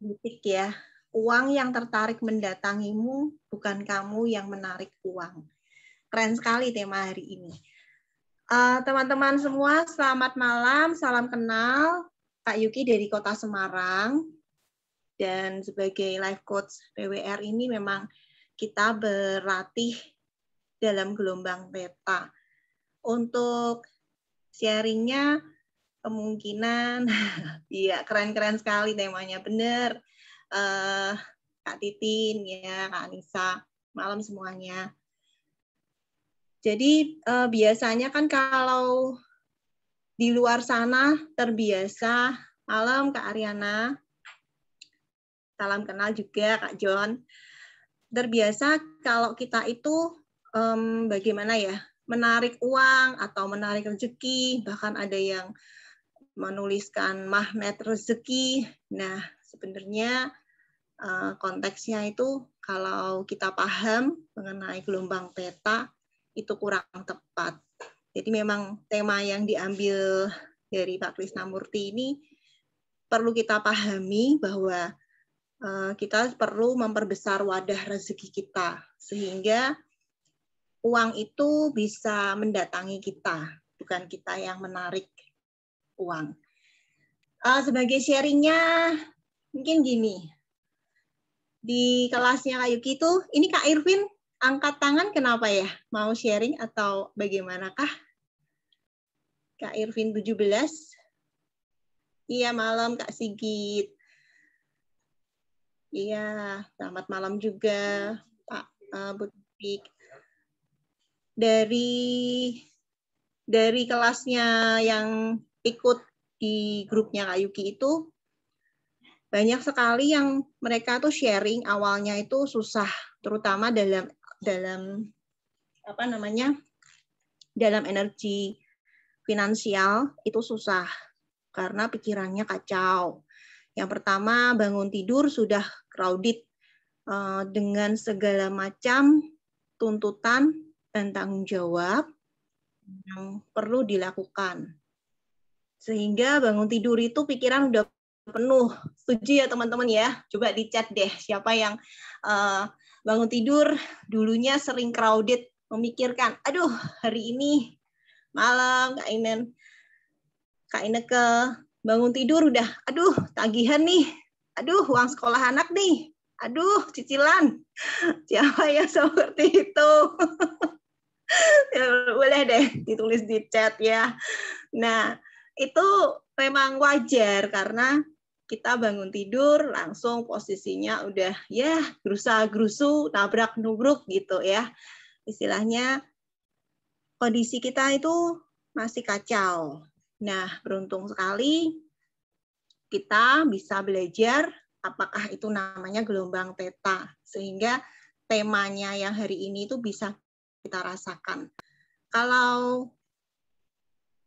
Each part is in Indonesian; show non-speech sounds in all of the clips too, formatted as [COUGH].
Titik ya. Uang yang tertarik mendatangimu, bukan kamu yang menarik uang. Keren sekali tema hari ini. Eh, teman-teman uh, semua, selamat malam, salam kenal. Kak Yuki dari Kota Semarang. Dan sebagai life coach PWR ini memang kita berlatih dalam gelombang beta. Untuk sharingnya, kemungkinan [LAUGHS] iya keren-keren sekali temanya bener uh, Kak Titin ya Kak Anissa malam semuanya jadi uh, biasanya kan kalau di luar sana terbiasa malam Kak Ariana salam kenal juga Kak John terbiasa kalau kita itu um, bagaimana ya menarik uang atau menarik rezeki bahkan ada yang menuliskan magnet rezeki. Nah, sebenarnya eh, konteksnya itu kalau kita paham mengenai gelombang peta itu kurang tepat. Jadi memang tema yang diambil dari Pak Krisnamurti ini perlu kita pahami bahwa eh, kita perlu memperbesar wadah rezeki kita sehingga uang itu bisa mendatangi kita, bukan kita yang menarik uang. Uh, sebagai sharingnya mungkin gini, di kelasnya Kak Yuki itu, ini Kak Irvin angkat tangan kenapa ya? Mau sharing atau bagaimanakah? Kak Irvin 17. Iya, malam Kak Sigit. Iya, selamat malam juga Pak uh, eh, Butik. Dari dari kelasnya yang ikut di grupnya Kak Yuki itu banyak sekali yang mereka tuh sharing awalnya itu susah terutama dalam dalam apa namanya dalam energi finansial itu susah karena pikirannya kacau. Yang pertama bangun tidur sudah crowded eh, dengan segala macam tuntutan dan tanggung jawab yang perlu dilakukan. Sehingga bangun tidur itu pikiran udah penuh. Setuju ya teman-teman ya? Coba dicat deh siapa yang uh, bangun tidur dulunya sering crowded, memikirkan, aduh hari ini malam Kak Inen, Kak Ineke bangun tidur udah, aduh tagihan nih, aduh uang sekolah anak nih, aduh cicilan. [LAUGHS] Siapa yang seperti itu? [LAUGHS] ya, boleh deh ditulis di chat ya. Nah, itu memang wajar karena kita bangun tidur langsung posisinya udah ya gerusa gerusu nabrak nubruk gitu ya istilahnya kondisi kita itu masih kacau nah beruntung sekali kita bisa belajar apakah itu namanya gelombang teta sehingga temanya yang hari ini itu bisa kita rasakan kalau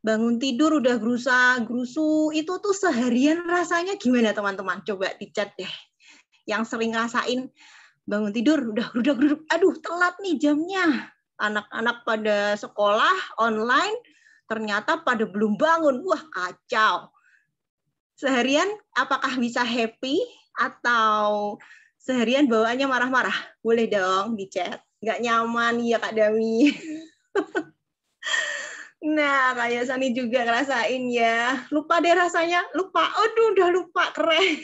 bangun tidur udah gerusa gerusu itu tuh seharian rasanya gimana teman-teman coba dicat deh yang sering ngerasain bangun tidur udah udah geruduk aduh telat nih jamnya anak-anak pada sekolah online ternyata pada belum bangun wah kacau seharian apakah bisa happy atau seharian bawaannya marah-marah boleh dong dicat nggak nyaman ya kak Dami [LAUGHS] Nah, kayak Sani juga ngerasain ya. Lupa deh rasanya, lupa. Aduh, udah lupa, keren.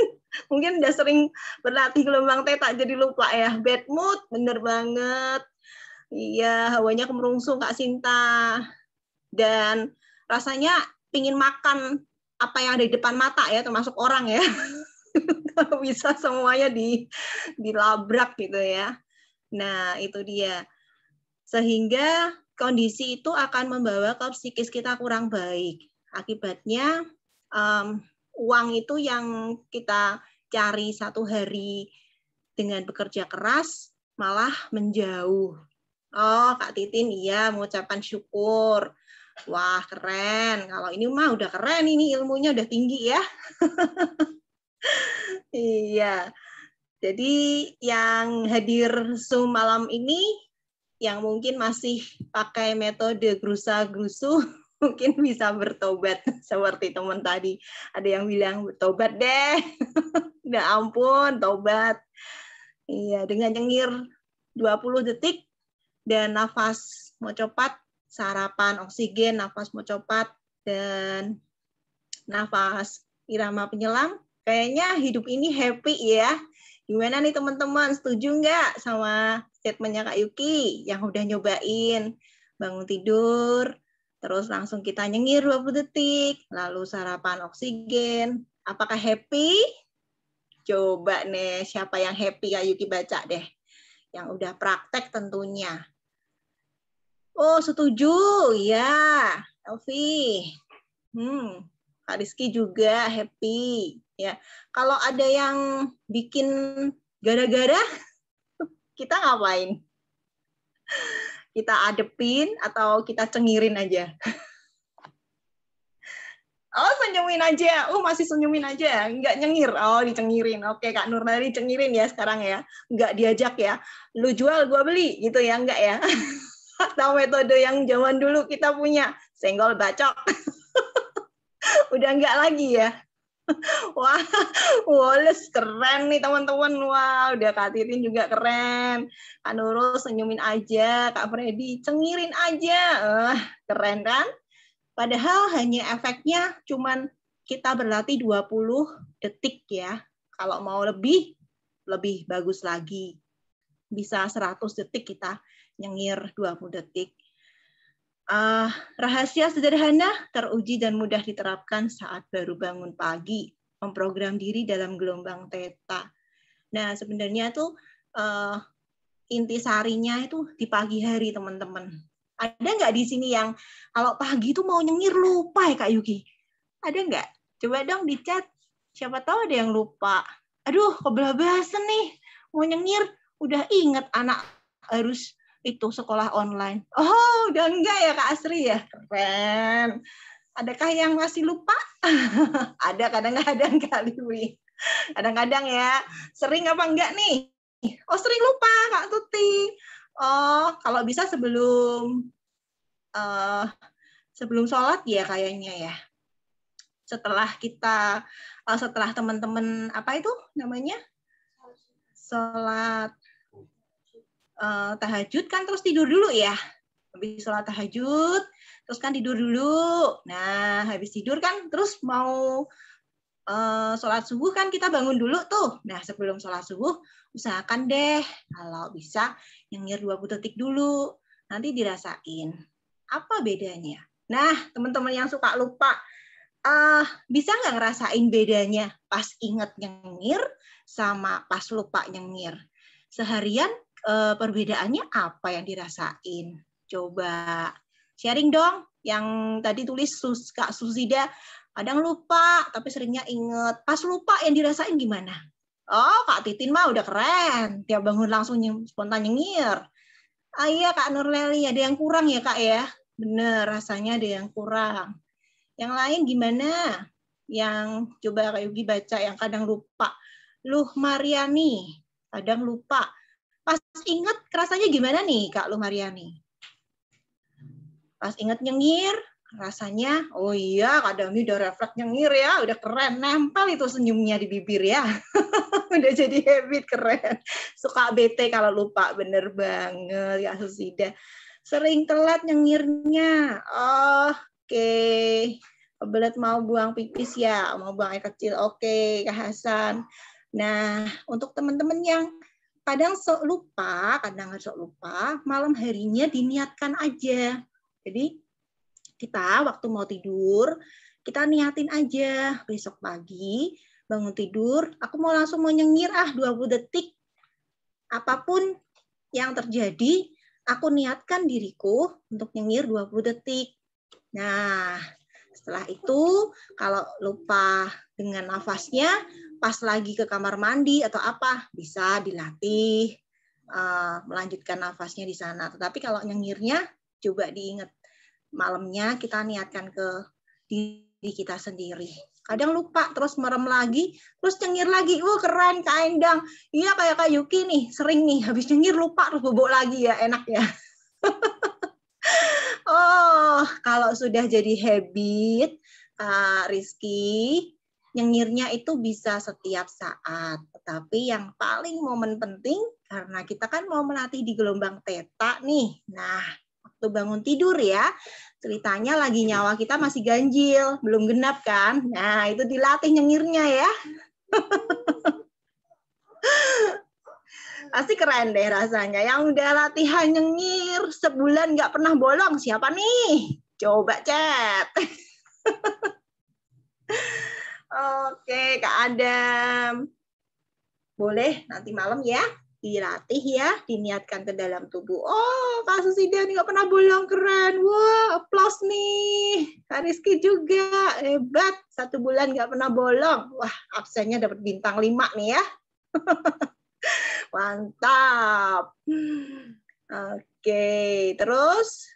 [LAUGHS] Mungkin udah sering berlatih gelombang teta jadi lupa ya. Bad mood, bener banget. Iya, hawanya kemerungsung Kak Sinta. Dan rasanya pingin makan apa yang ada di depan mata ya, termasuk orang ya. [LAUGHS] Kalau bisa semuanya di dilabrak gitu ya. Nah, itu dia. Sehingga kondisi itu akan membawa ke psikis kita kurang baik. Akibatnya um, uang itu yang kita cari satu hari dengan bekerja keras malah menjauh. Oh, Kak Titin, iya mengucapkan syukur. Wah, keren. Kalau ini mah udah keren ini ilmunya udah tinggi ya. [LAUGHS] iya. Jadi yang hadir Zoom malam ini yang mungkin masih pakai metode grusa-grusu [LAUGHS] mungkin bisa bertobat seperti teman tadi ada yang bilang tobat deh [LAUGHS] udah ampun tobat iya dengan nyengir 20 detik dan nafas mau cepat sarapan oksigen nafas mau cepat dan nafas irama penyelam kayaknya hidup ini happy ya Gimana nih teman-teman, setuju nggak sama statementnya Kak Yuki yang udah nyobain bangun tidur, terus langsung kita nyengir 20 detik, lalu sarapan oksigen. Apakah happy? Coba nih, siapa yang happy Kak Yuki baca deh. Yang udah praktek tentunya. Oh, setuju. Ya, Elvi. Hmm, Kak Rizky juga happy ya. Kalau ada yang bikin gara-gara [LAUGHS] kita ngapain? Kita adepin atau kita cengirin aja? [LAUGHS] Oh, senyumin aja. Oh, masih senyumin aja. Enggak nyengir. Oh, dicengirin. Oke, Kak Nur tadi cengirin ya sekarang ya. Enggak diajak ya. Lu jual, gua beli. Gitu ya, enggak ya. [LAUGHS] Atau metode yang zaman dulu kita punya. Senggol bacok. [LAUGHS] udah nggak lagi ya. [LAUGHS] Wah, Wallace keren nih teman-teman. Wah, udah katirin juga keren. Kak Nurul senyumin aja, Kak Freddy cengirin aja. Uh, keren kan? Padahal hanya efeknya cuman kita berlatih 20 detik ya. Kalau mau lebih, lebih bagus lagi. Bisa 100 detik kita nyengir 20 detik. Uh, rahasia sederhana teruji dan mudah diterapkan saat baru bangun pagi, memprogram diri dalam gelombang teta. Nah, sebenarnya tuh uh, sarinya itu di pagi hari, teman-teman. Ada nggak di sini yang kalau pagi itu mau nyengir lupa ya Kak Yuki? Ada nggak? Coba dong di chat. Siapa tahu ada yang lupa. Aduh, kebelabasan nih. Mau nyengir, udah inget anak harus itu sekolah online. Oh, udah enggak ya Kak Asri ya? Keren. Adakah yang masih lupa? [LAUGHS] ada kadang-kadang kali, Wi. Kadang-kadang ya. Sering apa enggak nih? Oh, sering lupa Kak Tuti. Oh, kalau bisa sebelum uh, sebelum sholat ya kayaknya ya. Setelah kita, uh, setelah teman-teman apa itu namanya? Sholat uh, tahajud kan terus tidur dulu ya. Habis sholat tahajud, terus kan tidur dulu. Nah, habis tidur kan terus mau uh, sholat subuh kan kita bangun dulu tuh. Nah, sebelum sholat subuh, usahakan deh kalau bisa nyengir 20 detik dulu. Nanti dirasain. Apa bedanya? Nah, teman-teman yang suka lupa, uh, bisa nggak ngerasain bedanya pas inget nyengir sama pas lupa nyengir? Seharian Eh, perbedaannya apa yang dirasain? Coba sharing dong yang tadi tulis Sus, Kak Susida kadang lupa tapi seringnya inget. Pas lupa yang dirasain gimana? Oh, Kak Titin mah udah keren. Tiap bangun langsung spontan nyengir. Ah iya Kak Nurleli, ada yang kurang ya Kak ya? Bener, rasanya ada yang kurang. Yang lain gimana? Yang coba Kak Yugi baca yang kadang lupa. Luh Mariani, kadang lupa. Pas inget rasanya gimana nih Kak Mariani? Pas inget nyengir, rasanya oh iya kadang Dami udah refleks nyengir ya, udah keren, nempel itu senyumnya di bibir ya. [LAUGHS] udah jadi habit keren. Suka bete kalau lupa, bener banget ya Susida. Sering telat nyengirnya. Oh, Oke, okay. mau buang pipis ya, mau buang air kecil. Oke, okay, Kak Hasan. Nah, untuk teman-teman yang kadang sok lupa, kadang sok lupa, malam harinya diniatkan aja. Jadi kita waktu mau tidur, kita niatin aja besok pagi bangun tidur, aku mau langsung mau nyengir ah 20 detik. Apapun yang terjadi, aku niatkan diriku untuk nyengir 20 detik. Nah, setelah itu kalau lupa dengan nafasnya, pas lagi ke kamar mandi atau apa bisa dilatih eh, melanjutkan nafasnya di sana. Tetapi kalau nyengirnya coba diingat malamnya kita niatkan ke diri kita sendiri. Kadang lupa terus merem lagi, terus cengir lagi. Wah, keren Kak Endang. Iya kayak Kak Yuki nih, sering nih habis cengir lupa terus bobok lagi ya, enak ya. [LAUGHS] oh, kalau sudah jadi habit, Kak eh, Rizky, nyengirnya itu bisa setiap saat. Tetapi yang paling momen penting karena kita kan mau melatih di gelombang teta nih. Nah, waktu bangun tidur ya, ceritanya lagi nyawa kita masih ganjil, belum genap kan. Nah, itu dilatih nyengirnya ya. [LAUGHS] Pasti keren deh rasanya. Yang udah latihan nyengir sebulan nggak pernah bolong, siapa nih? Coba chat. [LAUGHS] Oke, Kak Adam. Boleh nanti malam ya, dilatih ya, diniatkan ke dalam tubuh. Oh, Kak Susida nggak pernah bolong keren. Wah, wow, aplaus nih. Kak Rizky juga, hebat. Satu bulan nggak pernah bolong. Wah, absennya dapat bintang lima nih ya. [LAUGHS] Mantap. Oke, terus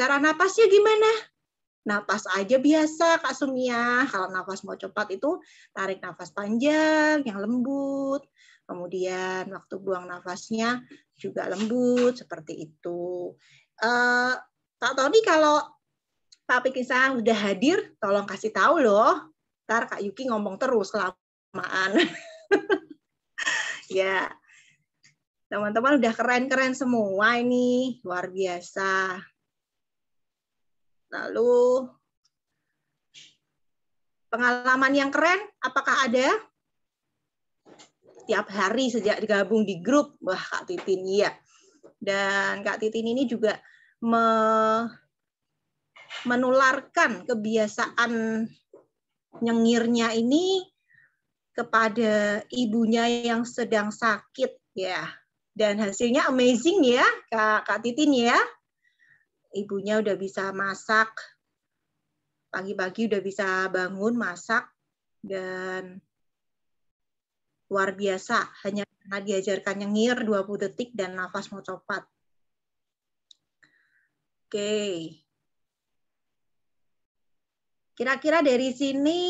cara napasnya gimana? Nafas aja biasa Kak Sumia. Kalau nafas mau cepat itu tarik nafas panjang yang lembut. Kemudian waktu buang nafasnya juga lembut seperti itu. Uh, Kak Tony kalau Pak Pikisa udah hadir, tolong kasih tahu loh. Ntar Kak Yuki ngomong terus kelamaan. [LAUGHS] ya, teman-teman udah keren-keren semua ini, luar biasa. Lalu pengalaman yang keren apakah ada? Tiap hari sejak digabung di grup, wah Kak Titin iya. Dan Kak Titin ini juga me menularkan kebiasaan nyengirnya ini kepada ibunya yang sedang sakit ya. Dan hasilnya amazing ya Kak, Kak Titin ya ibunya udah bisa masak, pagi-pagi udah bisa bangun masak dan luar biasa hanya karena diajarkan nyengir 20 detik dan nafas mau copot. Oke. Kira-kira dari sini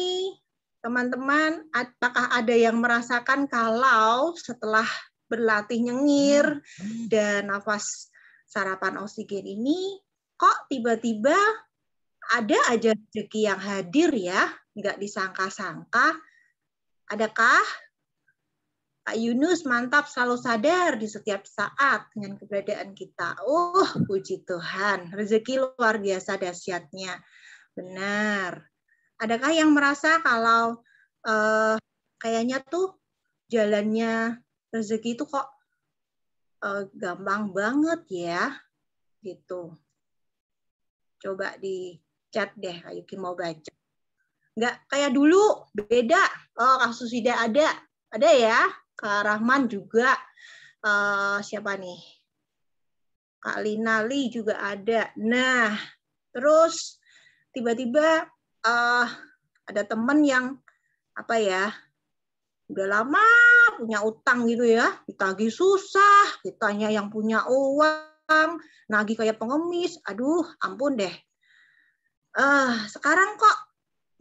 teman-teman apakah ada yang merasakan kalau setelah berlatih nyengir hmm. dan nafas sarapan oksigen ini kok tiba-tiba ada aja rezeki yang hadir ya, nggak disangka-sangka. Adakah Pak Yunus mantap selalu sadar di setiap saat dengan keberadaan kita. Oh, puji Tuhan, rezeki luar biasa dahsyatnya. Benar. Adakah yang merasa kalau eh, kayaknya tuh jalannya rezeki itu kok eh, gampang banget ya, gitu. Coba di chat deh, Kak Yuki mau baca. Nggak kayak dulu, beda. Oh, kasus tidak ada. Ada ya, Kak Rahman juga. Uh, siapa nih? Kak Lee juga ada. Nah, terus tiba-tiba uh, ada teman yang apa ya udah lama punya utang gitu ya ditagih susah ditanya yang punya uang Nagi nagih kayak pengemis, aduh ampun deh. Uh, sekarang kok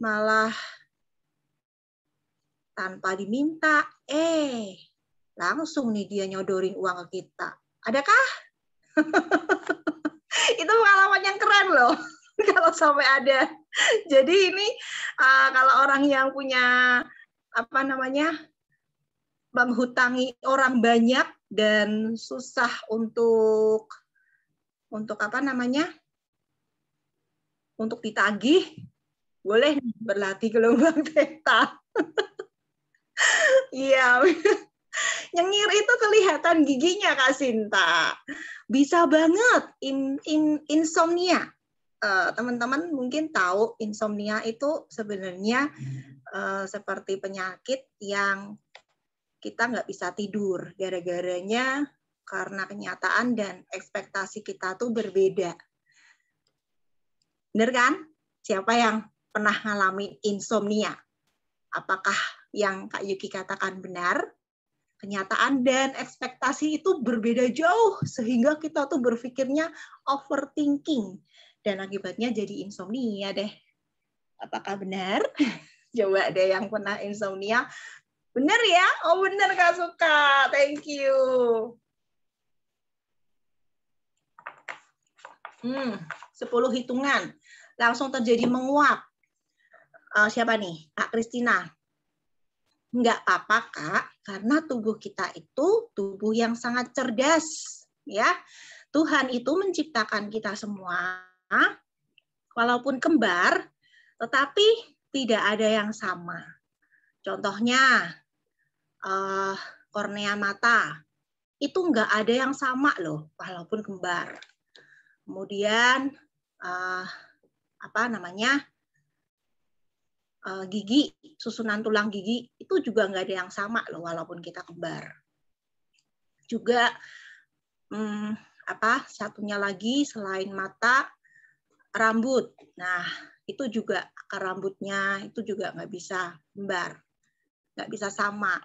malah tanpa diminta, eh langsung nih dia nyodorin uang ke kita. Adakah? [LAUGHS] Itu pengalaman yang keren loh [LAUGHS] kalau sampai ada. Jadi ini uh, kalau orang yang punya apa namanya menghutangi orang banyak dan susah untuk untuk apa namanya? Untuk ditagih, boleh berlatih gelombang [LAUGHS] theta. Iya. [LAUGHS] Nyengir itu kelihatan giginya Kak Sinta. Bisa banget in, in, insomnia. Eh, teman-teman uh, mungkin tahu insomnia itu sebenarnya uh, seperti penyakit yang kita nggak bisa tidur gara-garanya karena kenyataan dan ekspektasi kita tuh berbeda. Bener kan? Siapa yang pernah ngalami insomnia? Apakah yang Kak Yuki katakan benar? Kenyataan dan ekspektasi itu berbeda jauh sehingga kita tuh berpikirnya overthinking dan akibatnya jadi insomnia deh. Apakah benar? [LAUGHS] Coba deh yang pernah insomnia Benar ya? Oh benar Kak Suka. Thank you. Hmm, 10 hitungan. Langsung terjadi menguap. Uh, siapa nih? Kak Kristina. Enggak apa-apa, Kak, karena tubuh kita itu tubuh yang sangat cerdas, ya. Tuhan itu menciptakan kita semua walaupun kembar, tetapi tidak ada yang sama. Contohnya uh, kornea mata itu enggak ada yang sama loh, walaupun kembar kemudian uh, apa namanya uh, gigi susunan tulang gigi itu juga nggak ada yang sama loh walaupun kita kembar juga um, apa satunya lagi selain mata rambut nah itu juga akar rambutnya itu juga nggak bisa kembar nggak bisa sama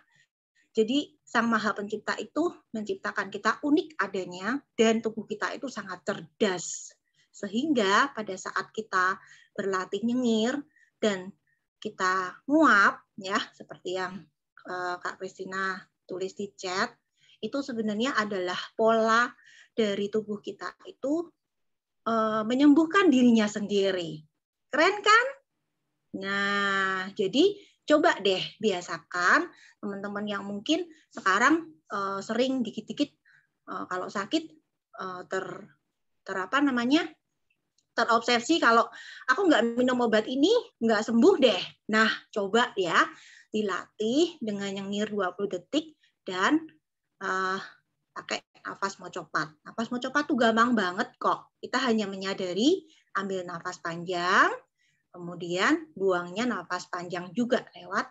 jadi Sang Maha Pencipta itu menciptakan kita unik adanya dan tubuh kita itu sangat cerdas. Sehingga pada saat kita berlatih nyengir dan kita nguap ya seperti yang uh, Kak Kristina tulis di chat itu sebenarnya adalah pola dari tubuh kita itu eh, menyembuhkan dirinya sendiri. Keren kan? Nah, jadi coba deh biasakan teman-teman yang mungkin sekarang uh, sering dikit-dikit uh, kalau sakit uh, ter ter apa namanya terobsesi kalau aku nggak minum obat ini nggak sembuh deh nah coba ya dilatih dengan yang nyengir 20 detik dan uh, pakai nafas mau copot. Nafas mau copot tuh gampang banget kok. Kita hanya menyadari, ambil nafas panjang, Kemudian buangnya nafas panjang juga lewat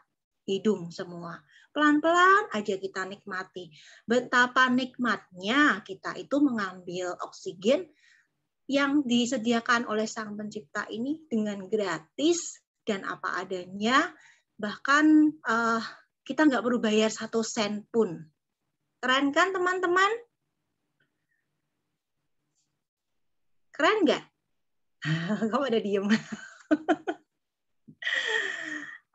hidung semua. Pelan-pelan aja kita nikmati. Betapa nikmatnya kita itu mengambil oksigen yang disediakan oleh Sang Pencipta ini dengan gratis dan apa adanya. Bahkan uh, kita nggak perlu bayar satu sen pun. Keren kan teman-teman? Keren nggak? [LAUGHS] Kamu ada diem? [LAUGHS]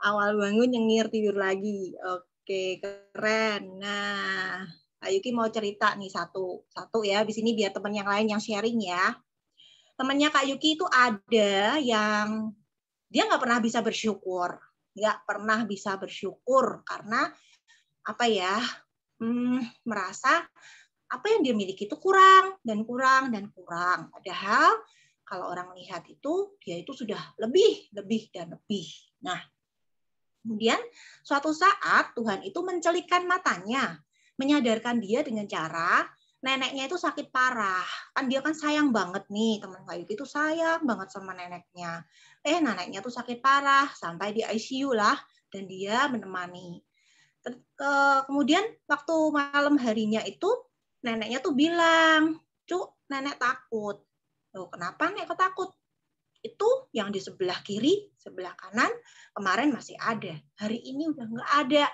Awal bangun nyengir tidur lagi. Oke, keren. Nah, Ayuki mau cerita nih satu. Satu ya, di sini biar teman yang lain yang sharing ya. Temannya Kak Yuki itu ada yang dia nggak pernah bisa bersyukur. Nggak pernah bisa bersyukur karena apa ya, hmm, merasa apa yang dia miliki itu kurang dan kurang dan kurang. Padahal kalau orang lihat itu dia itu sudah lebih, lebih dan lebih. Nah, kemudian suatu saat Tuhan itu mencelikan matanya, menyadarkan dia dengan cara neneknya itu sakit parah. Kan dia kan sayang banget nih teman kayu itu sayang banget sama neneknya. Eh neneknya tuh sakit parah sampai di ICU lah dan dia menemani. Kemudian waktu malam harinya itu neneknya tuh bilang, "Cuk, nenek takut. Loh, kenapa nih kok takut? Itu yang di sebelah kiri, sebelah kanan, kemarin masih ada. Hari ini udah nggak ada.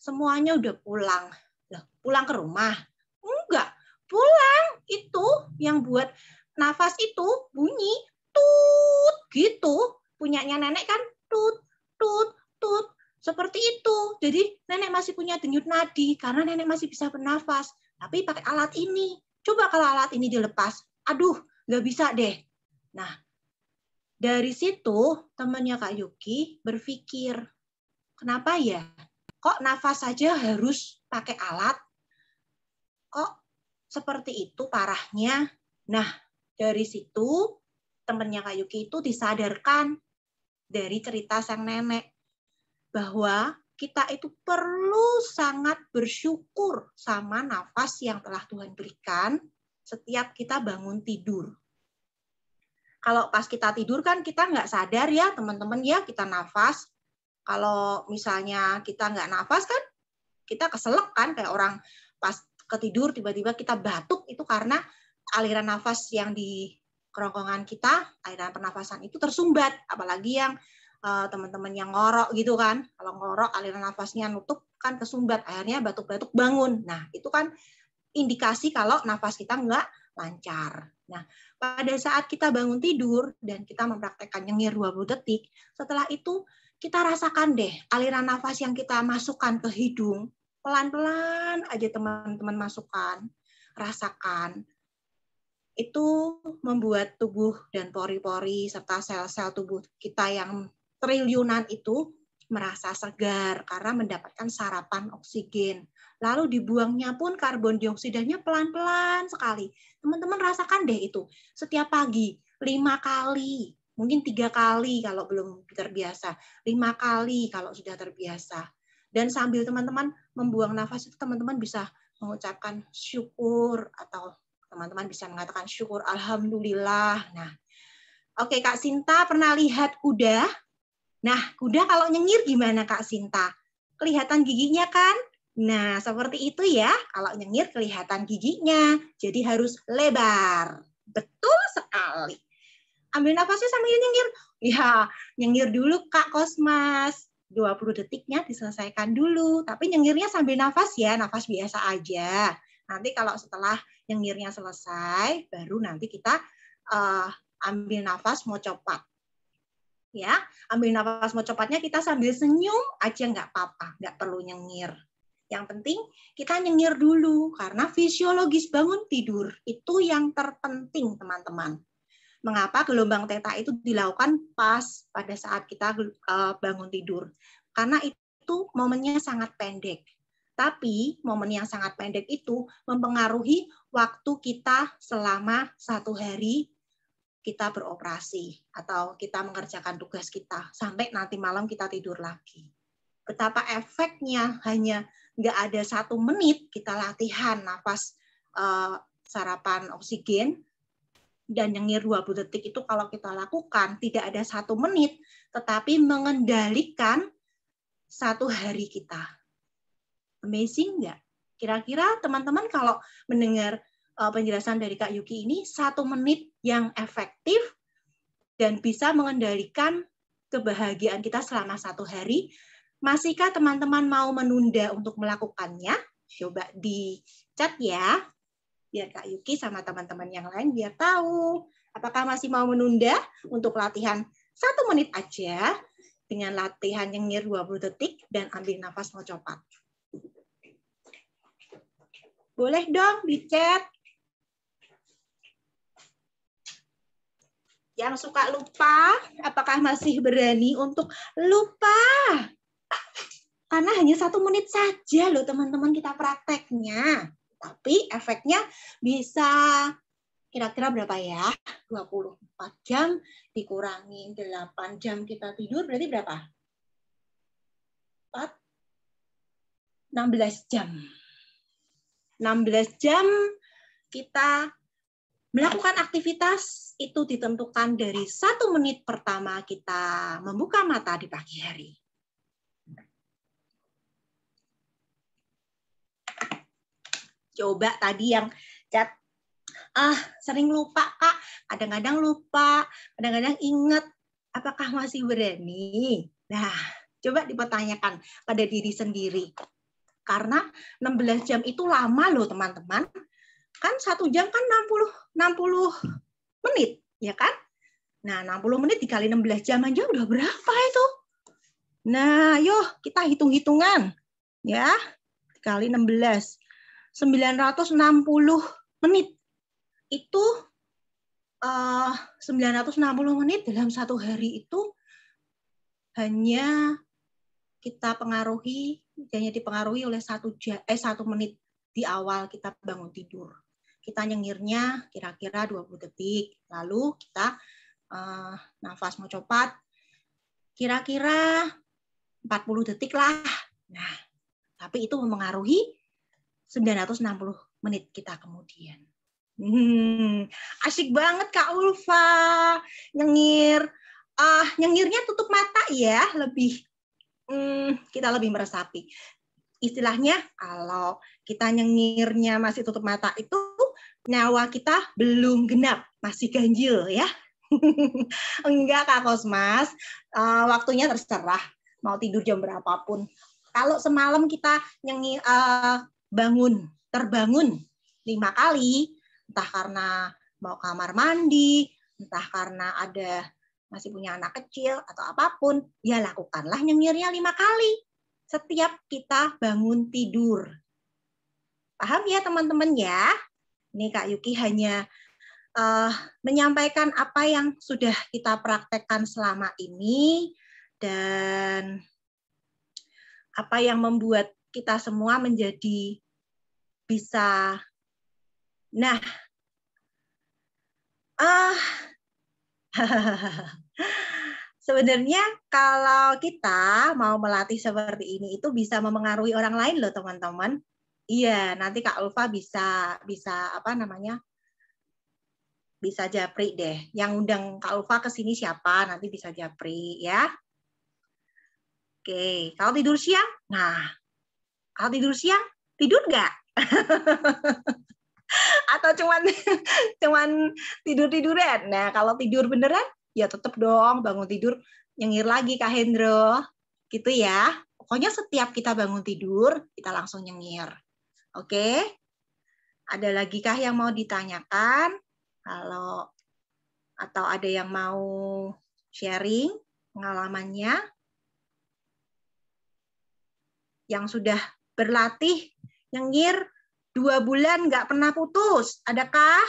Semuanya udah pulang. Loh, pulang ke rumah? Enggak. Pulang itu yang buat nafas itu bunyi tut gitu. Punyanya nenek kan tut, tut, tut. Seperti itu. Jadi nenek masih punya denyut nadi karena nenek masih bisa bernafas. Tapi pakai alat ini. Coba kalau alat ini dilepas. Aduh, nggak bisa deh. Nah, dari situ temannya Kak Yuki berpikir, kenapa ya? Kok nafas saja harus pakai alat? Kok seperti itu parahnya? Nah, dari situ temannya Kak Yuki itu disadarkan dari cerita sang nenek bahwa kita itu perlu sangat bersyukur sama nafas yang telah Tuhan berikan setiap kita bangun tidur. Kalau pas kita tidur kan kita nggak sadar ya teman-teman ya kita nafas. Kalau misalnya kita nggak nafas kan kita keselak kan kayak orang pas ketidur tiba-tiba kita batuk itu karena aliran nafas yang di kerongkongan kita, aliran pernafasan itu tersumbat, apalagi yang eh, teman-teman yang ngorok gitu kan. Kalau ngorok aliran nafasnya nutup kan kesumbat, akhirnya batuk-batuk bangun. Nah, itu kan indikasi kalau nafas kita nggak lancar. Nah, pada saat kita bangun tidur dan kita mempraktekkan nyengir 20 detik, setelah itu kita rasakan deh aliran nafas yang kita masukkan ke hidung. Pelan-pelan aja teman-teman masukkan, rasakan. Itu membuat tubuh dan pori-pori serta sel-sel tubuh kita yang triliunan itu merasa segar karena mendapatkan sarapan oksigen lalu dibuangnya pun karbon dioksidanya pelan-pelan sekali. Teman-teman rasakan deh itu setiap pagi lima kali, mungkin tiga kali kalau belum terbiasa, lima kali kalau sudah terbiasa. Dan sambil teman-teman membuang nafas itu teman-teman bisa mengucapkan syukur atau teman-teman bisa mengatakan syukur alhamdulillah. Nah, oke Kak Sinta pernah lihat kuda? Nah, kuda kalau nyengir gimana Kak Sinta? Kelihatan giginya kan? Nah, seperti itu ya. Kalau nyengir kelihatan giginya, jadi harus lebar. Betul sekali. Ambil nafasnya sambil nyengir. Ya, nyengir dulu Kak Kosmas. 20 detiknya diselesaikan dulu. Tapi nyengirnya sambil nafas ya, nafas biasa aja. Nanti kalau setelah nyengirnya selesai, baru nanti kita uh, ambil nafas mau copat ya ambil nafas mau copatnya kita sambil senyum aja nggak apa-apa nggak perlu nyengir yang penting kita nyengir dulu karena fisiologis bangun tidur itu yang terpenting teman-teman. Mengapa gelombang teta itu dilakukan pas pada saat kita eh, bangun tidur? Karena itu momennya sangat pendek. Tapi momen yang sangat pendek itu mempengaruhi waktu kita selama satu hari kita beroperasi atau kita mengerjakan tugas kita sampai nanti malam kita tidur lagi. Betapa efeknya hanya nggak ada satu menit kita latihan nafas uh, sarapan oksigen dan nyengir 20 detik itu kalau kita lakukan tidak ada satu menit, tetapi mengendalikan satu hari kita. Amazing nggak? Kira-kira teman-teman kalau mendengar eh, penjelasan dari Kak Yuki ini, satu menit yang efektif dan bisa mengendalikan kebahagiaan kita selama satu hari Masihkah teman-teman mau menunda untuk melakukannya? Coba di chat ya, biar Kak Yuki sama teman-teman yang lain biar tahu. Apakah masih mau menunda untuk latihan satu menit aja dengan latihan yang nyir 20 detik dan ambil nafas mau copat. Boleh dong di chat. Yang suka lupa, apakah masih berani untuk lupa? Karena hanya satu menit saja loh teman-teman kita prakteknya. Tapi efeknya bisa kira-kira berapa ya? 24 jam dikurangi 8 jam kita tidur berarti berapa? 4 16 jam. 16 jam kita melakukan aktivitas itu ditentukan dari satu menit pertama kita membuka mata di pagi hari. coba tadi yang cat ah sering lupa kak kadang-kadang lupa kadang-kadang inget apakah masih berani nah coba dipertanyakan pada diri sendiri karena 16 jam itu lama loh teman-teman kan satu jam kan 60 60 menit ya kan nah 60 menit dikali 16 jam aja udah berapa itu nah yuk kita hitung-hitungan ya dikali 16 960 menit. Itu eh, uh, 960 menit dalam satu hari itu hanya kita pengaruhi hanya dipengaruhi oleh satu eh satu menit di awal kita bangun tidur. Kita nyengirnya kira-kira 20 detik, lalu kita uh, nafas mau cepat kira-kira 40 detik lah. Nah, tapi itu mempengaruhi 960 menit kita kemudian. Hmm, asik banget Kak Ulfa, nyengir. Uh, nyengirnya tutup mata ya, lebih hmm, kita lebih meresapi. Istilahnya kalau kita nyengirnya masih tutup mata itu nyawa kita belum genap, masih ganjil ya. [LAUGHS] Enggak Kak Kosmas, uh, waktunya terserah mau tidur jam berapapun. Kalau semalam kita nyengir uh, bangun, terbangun lima kali, entah karena mau kamar mandi, entah karena ada masih punya anak kecil atau apapun, ya lakukanlah nyengirnya lima kali setiap kita bangun tidur. Paham ya teman-teman ya? Ini Kak Yuki hanya uh, menyampaikan apa yang sudah kita praktekkan selama ini dan apa yang membuat kita semua menjadi bisa. Nah, ah, uh, [LAUGHS] sebenarnya kalau kita mau melatih seperti ini itu bisa memengaruhi orang lain loh teman-teman. Iya, nanti Kak Ulfa bisa bisa apa namanya? Bisa japri deh. Yang undang Kak Ulfa ke sini siapa? Nanti bisa japri ya. Oke, kalau tidur siang, nah kalau tidur siang tidur nggak [LAUGHS] atau cuman cuman tidur tiduran nah kalau tidur beneran ya tetap dong bangun tidur nyengir lagi kak Hendro gitu ya pokoknya setiap kita bangun tidur kita langsung nyengir oke ada lagi kah yang mau ditanyakan kalau atau ada yang mau sharing pengalamannya yang sudah berlatih nyengir dua bulan nggak pernah putus. Adakah?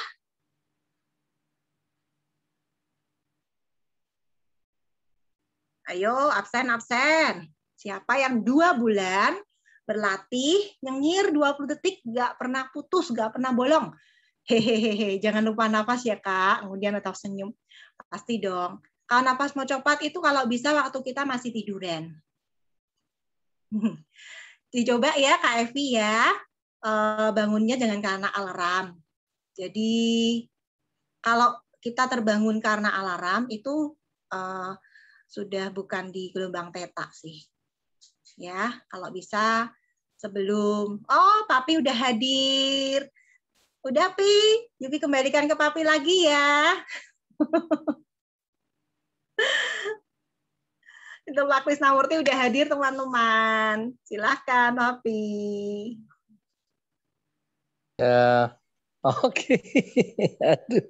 Ayo, absen-absen. Siapa yang dua bulan berlatih nyengir 20 detik nggak pernah putus, nggak pernah bolong? Hehehe, jangan lupa nafas ya kak, kemudian tetap senyum. Pasti dong. Kalau nafas mau copot itu kalau bisa waktu kita masih tiduran. [LAUGHS] dicoba ya Kak Evi ya eh, bangunnya jangan karena alarm. Jadi kalau kita terbangun karena alarm itu uh, sudah bukan di gelombang teta sih. Ya, kalau bisa sebelum oh papi udah hadir. Udah Pi, Yuki kembalikan ke papi lagi ya. [LAUGHS] Itu Pak Krisnamurti udah hadir teman-teman. Silahkan, Nopi. Ya, oke. Okay. [LAUGHS] Aduh.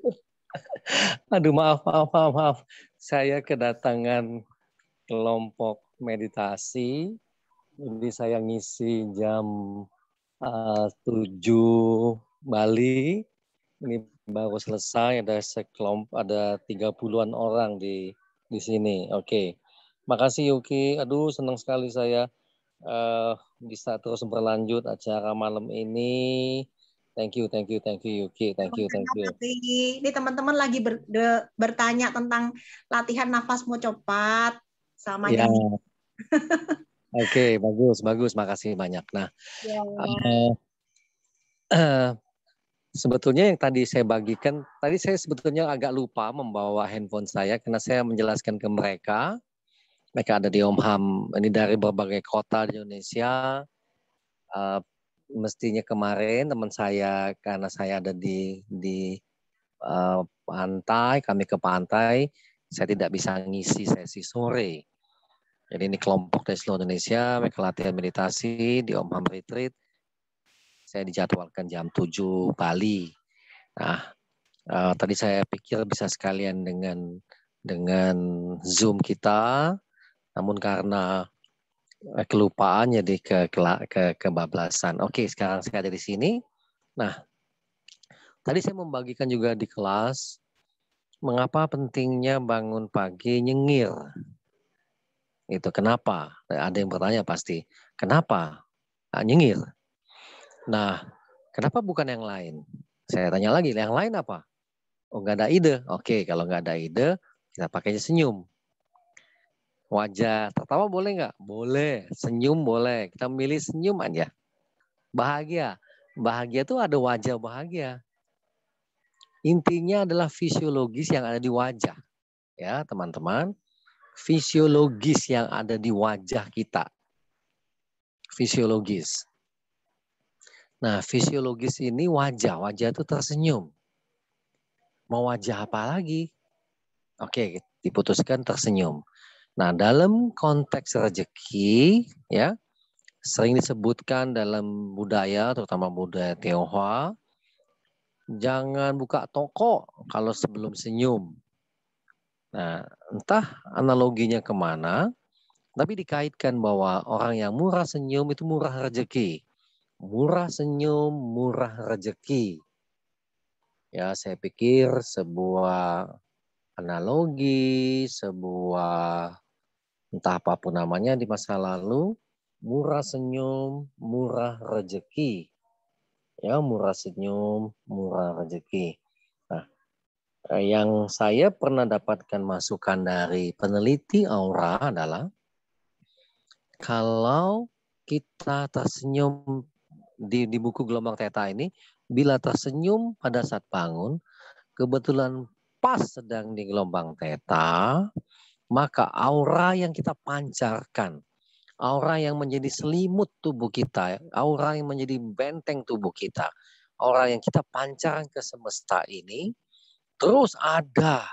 Aduh, maaf, maaf, maaf, maaf. Saya kedatangan kelompok meditasi. Jadi saya ngisi jam eh, uh, 7 Bali. Ini baru selesai ada sekelompok ada 30-an orang di di sini. Oke. Okay. Makasih Yuki. Aduh, senang sekali saya uh, bisa terus berlanjut acara malam ini. Thank you, thank you, thank you, Yuki. Thank you, thank you. Ini teman-teman lagi ber, de, bertanya tentang latihan nafas mau cepat sama ya. yang [LAUGHS] Oke, okay, bagus, bagus. Makasih banyak. Nah, uh, uh, [CLEARS THROAT] sebetulnya yang tadi saya bagikan, tadi saya sebetulnya agak lupa membawa handphone saya karena saya menjelaskan ke mereka mereka ada di Omham ini dari berbagai kota di Indonesia uh, mestinya kemarin teman saya karena saya ada di di uh, pantai kami ke pantai saya tidak bisa ngisi sesi sore jadi ini kelompok dari seluruh Indonesia mereka latihan meditasi di Omham Retreat saya dijadwalkan jam 7 Bali nah uh, tadi saya pikir bisa sekalian dengan dengan Zoom kita namun karena eh, kelupaan jadi ke, ke, ke kebablasan. Oke, sekarang saya ada di sini. Nah, tadi saya membagikan juga di kelas mengapa pentingnya bangun pagi nyengir. Itu kenapa? Ada yang bertanya pasti, kenapa nah, nyengir? Nah, kenapa bukan yang lain? Saya tanya lagi, yang lain apa? Oh, nggak ada ide. Oke, kalau nggak ada ide, kita pakainya senyum. Wajah. Tertawa boleh nggak? Boleh. Senyum boleh. Kita milih senyum aja. Bahagia. Bahagia itu ada wajah bahagia. Intinya adalah fisiologis yang ada di wajah. Ya, teman-teman. Fisiologis yang ada di wajah kita. Fisiologis. Nah, fisiologis ini wajah. Wajah itu tersenyum. Mau wajah apa lagi? Oke, diputuskan tersenyum. Nah, dalam konteks rezeki ya sering disebutkan dalam budaya terutama budaya Tionghoa jangan buka toko kalau sebelum senyum. Nah, entah analoginya kemana, tapi dikaitkan bahwa orang yang murah senyum itu murah rezeki. Murah senyum, murah rezeki. Ya, saya pikir sebuah analogi, sebuah entah apapun namanya di masa lalu, murah senyum, murah rejeki. Ya, murah senyum, murah rejeki. Nah, eh, yang saya pernah dapatkan masukan dari peneliti aura adalah kalau kita tersenyum di, di buku gelombang teta ini, bila tersenyum pada saat bangun, kebetulan pas sedang di gelombang teta, maka aura yang kita pancarkan, aura yang menjadi selimut tubuh kita, aura yang menjadi benteng tubuh kita, aura yang kita pancarkan ke semesta ini terus ada.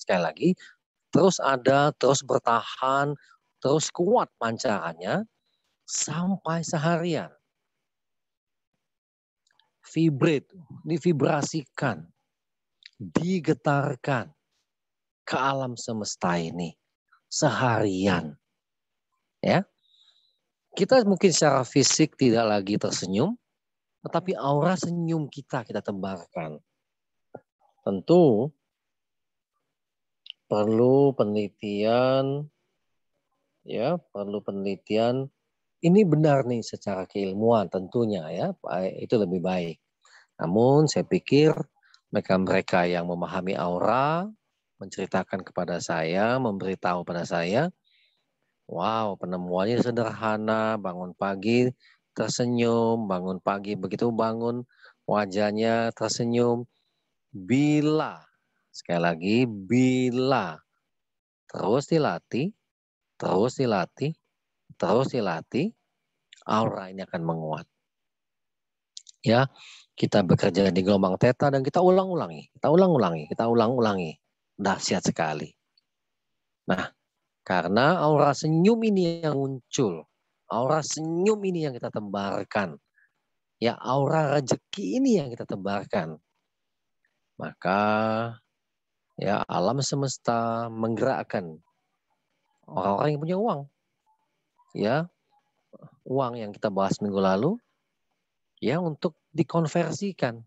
Sekali lagi, terus ada, terus bertahan, terus kuat pancarannya sampai seharian. Vibrate, divibrasikan, digetarkan, ke alam semesta ini seharian. Ya. Kita mungkin secara fisik tidak lagi tersenyum, tetapi aura senyum kita kita tebarkan. Tentu perlu penelitian ya, perlu penelitian ini benar nih secara keilmuan tentunya ya, itu lebih baik. Namun saya pikir mereka-mereka yang memahami aura menceritakan kepada saya, memberitahu pada saya, wow penemuannya sederhana, bangun pagi tersenyum, bangun pagi begitu bangun wajahnya tersenyum. Bila, sekali lagi, bila terus dilatih, terus dilatih, terus dilatih, aura ini akan menguat. Ya, kita bekerja di gelombang teta dan kita ulang-ulangi, kita ulang-ulangi, kita ulang-ulangi dahsyat sekali. Nah, karena aura senyum ini yang muncul, aura senyum ini yang kita tembarkan, ya aura rezeki ini yang kita tembarkan, maka ya alam semesta menggerakkan orang-orang yang punya uang, ya uang yang kita bahas minggu lalu, ya untuk dikonversikan,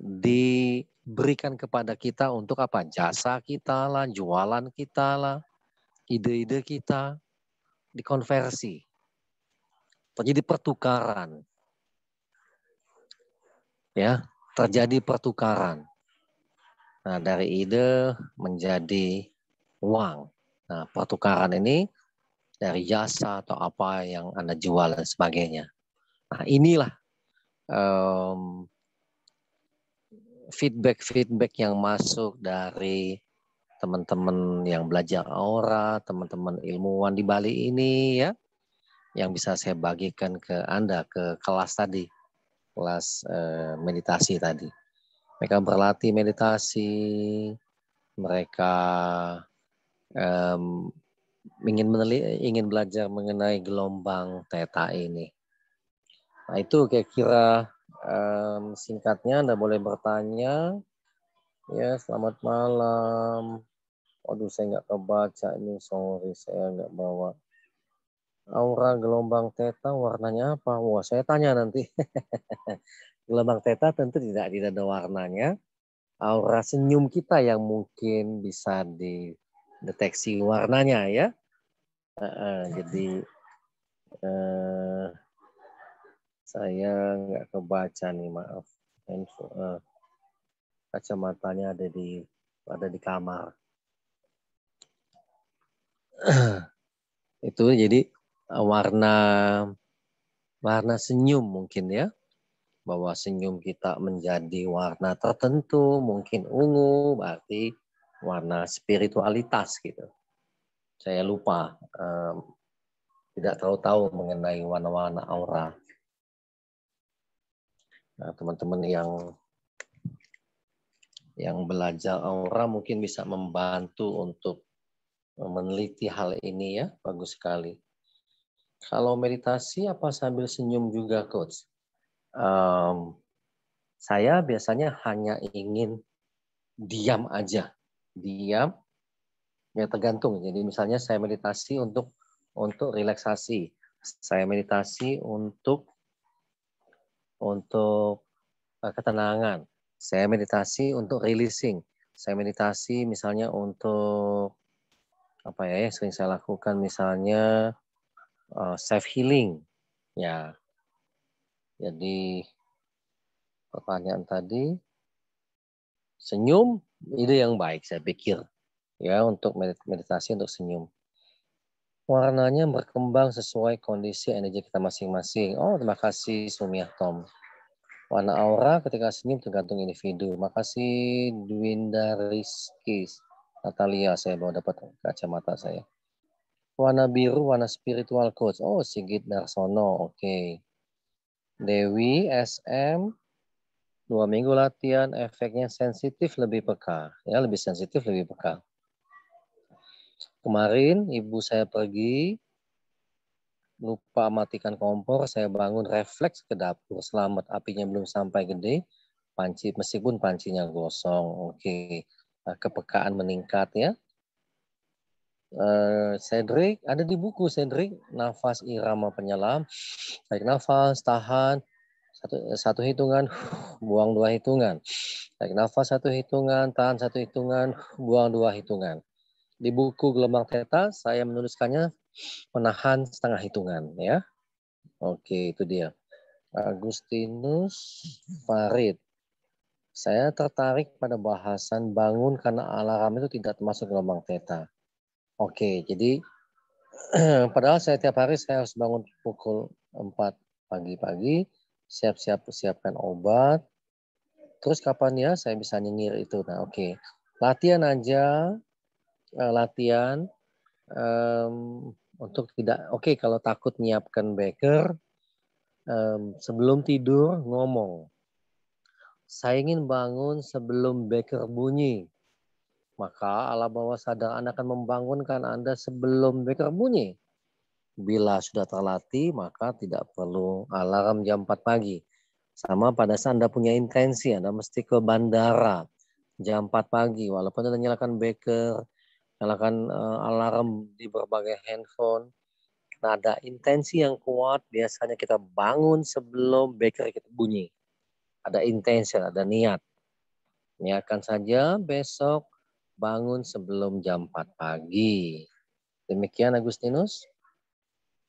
di berikan kepada kita untuk apa? Jasa kita lah, jualan kita lah, ide-ide kita dikonversi. Terjadi pertukaran. Ya, terjadi pertukaran. Nah, dari ide menjadi uang. Nah, pertukaran ini dari jasa atau apa yang Anda jual dan sebagainya. Nah, inilah um, feedback-feedback yang masuk dari teman-teman yang belajar aura, teman-teman ilmuwan di Bali ini ya, yang bisa saya bagikan ke Anda, ke kelas tadi, kelas eh, meditasi tadi. Mereka berlatih meditasi, mereka um, ingin meneli, ingin belajar mengenai gelombang teta ini. Nah itu kira-kira um, singkatnya Anda boleh bertanya. Ya, selamat malam. Waduh, saya nggak kebaca ini. Sorry, saya nggak bawa. Aura gelombang teta warnanya apa? Wah, saya tanya nanti. [LAUGHS] gelombang teta tentu tidak, tidak ada warnanya. Aura senyum kita yang mungkin bisa dideteksi warnanya ya. Uh, uh, jadi uh, saya nggak kebaca nih, maaf. Info, uh, kacamatanya ada di ada di kamar. [CLEARS THROAT] Itu jadi eh, warna warna senyum mungkin ya bahwa senyum kita menjadi warna tertentu mungkin ungu berarti warna spiritualitas gitu saya lupa um, tidak terlalu tahu mengenai warna-warna aura Nah, teman-teman yang yang belajar aura mungkin bisa membantu untuk meneliti hal ini ya, bagus sekali. Kalau meditasi apa sambil senyum juga coach? Um, saya biasanya hanya ingin diam aja, diam. Ya tergantung. Jadi misalnya saya meditasi untuk untuk relaksasi, saya meditasi untuk untuk eh, ketenangan. Saya meditasi untuk releasing. Saya meditasi misalnya untuk apa ya yang sering saya lakukan misalnya uh, self healing ya. Jadi pertanyaan tadi senyum itu yang baik saya pikir ya untuk meditasi untuk senyum warnanya berkembang sesuai kondisi energi kita masing-masing. Oh, terima kasih Sumiah Tom. Warna aura ketika senyum tergantung individu. Makasih Dwinda Rizky. Natalia, saya mau dapat kacamata saya. Warna biru, warna spiritual coach. Oh, Sigit Darsono. Oke. Okay. Dewi SM. Dua minggu latihan, efeknya sensitif lebih peka. Ya, lebih sensitif, lebih peka. Kemarin ibu saya pergi, lupa matikan kompor, saya bangun refleks ke dapur. Selamat, apinya belum sampai gede, panci meskipun pancinya gosong. Oke, okay. Nah, kepekaan meningkat ya. Uh, Cedric ada di buku Cedric nafas irama penyelam tarik nafas tahan satu, satu hitungan buang dua hitungan tarik nafas satu hitungan tahan satu hitungan buang dua hitungan di buku gelombang theta saya menuliskannya menahan setengah hitungan ya. Oke, itu dia. Agustinus Farid. Saya tertarik pada bahasan bangun karena alarm itu tidak termasuk gelombang theta. Oke, jadi [CLEARS THROAT] padahal saya tiap hari saya harus bangun pukul 4 pagi-pagi, siap-siap siapkan obat. Terus kapan ya saya bisa nyengir itu? Nah, oke. Latihan aja uh, latihan um, untuk tidak oke okay, kalau takut nyiapkan beker um, sebelum tidur ngomong saya ingin bangun sebelum beker bunyi maka ala bawah sadar Anda akan membangunkan Anda sebelum beker bunyi. Bila sudah terlatih, maka tidak perlu alarm jam 4 pagi. Sama pada saat Anda punya intensi, Anda mesti ke bandara jam 4 pagi. Walaupun Anda nyalakan beker, nyalakan uh, eh, alarm di berbagai handphone. Nah, ada intensi yang kuat, biasanya kita bangun sebelum beker kita bunyi. Ada intensi, ada niat. Niatkan saja besok bangun sebelum jam 4 pagi. Demikian Agustinus.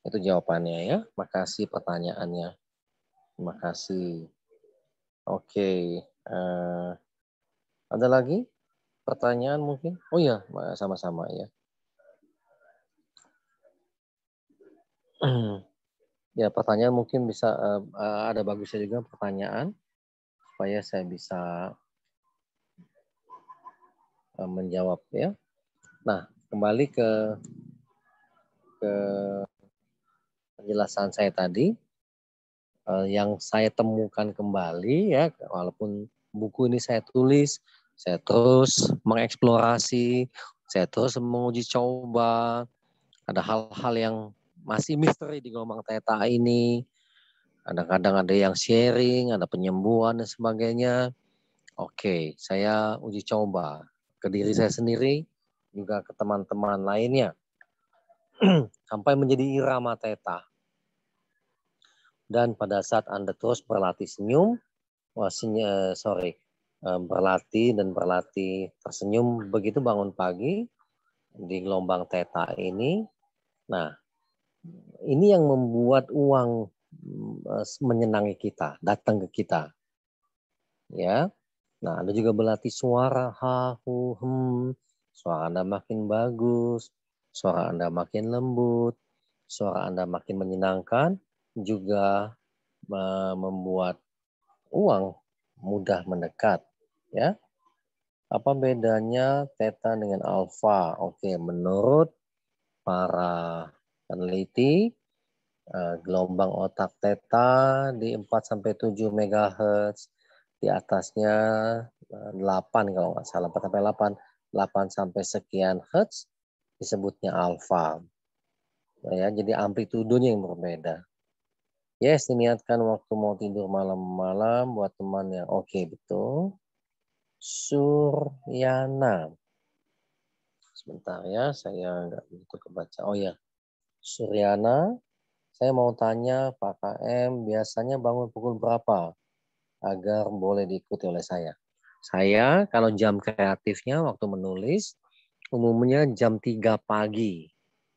Itu jawabannya ya. Makasih pertanyaannya. Terima kasih. Oke. Okay. Uh, eh, ada lagi? pertanyaan mungkin? Oh iya, sama-sama ya. [CLEARS THROAT] ya pertanyaan mungkin bisa eh, eh, ada bagusnya juga pertanyaan supaya saya bisa eh, menjawab ya. Nah kembali ke ke penjelasan saya tadi yang saya temukan kembali ya walaupun buku ini saya tulis saya terus mengeksplorasi, saya terus menguji coba. Ada hal-hal yang masih misteri di gelombang teta ini. Kadang-kadang ada yang sharing, ada penyembuhan dan sebagainya. Oke, saya uji coba ke diri saya sendiri, juga ke teman-teman lainnya. [CLEARS THROAT] Sampai menjadi irama teta. Dan pada saat Anda terus berlatih senyum, wah, senyum, eh, sorry, Berlatih Lati dan berlatih tersenyum begitu bangun pagi di gelombang teta ini. Nah, ini yang membuat uang menyenangi kita, datang ke kita. Ya. Nah, Anda juga berlatih suara ha hu hem. Suara Anda makin bagus, suara Anda makin lembut, suara Anda makin menyenangkan juga membuat uang mudah mendekat ya. Apa bedanya theta dengan alfa? Oke, menurut para peneliti eh, gelombang otak theta di 4 sampai 7 MHz di atasnya 8 eh, kalau nggak salah 4 sampai 8 8 sampai sekian hertz disebutnya alfa. Nah, ya, jadi amplitudonya yang berbeda. Yes, diniatkan waktu mau tidur malam-malam buat teman yang oke okay, betul. Suryana. Sebentar ya, saya nggak begitu kebaca. Oh ya, Suryana, saya mau tanya Pak KM biasanya bangun pukul berapa agar boleh diikuti oleh saya? Saya kalau jam kreatifnya waktu menulis umumnya jam 3 pagi.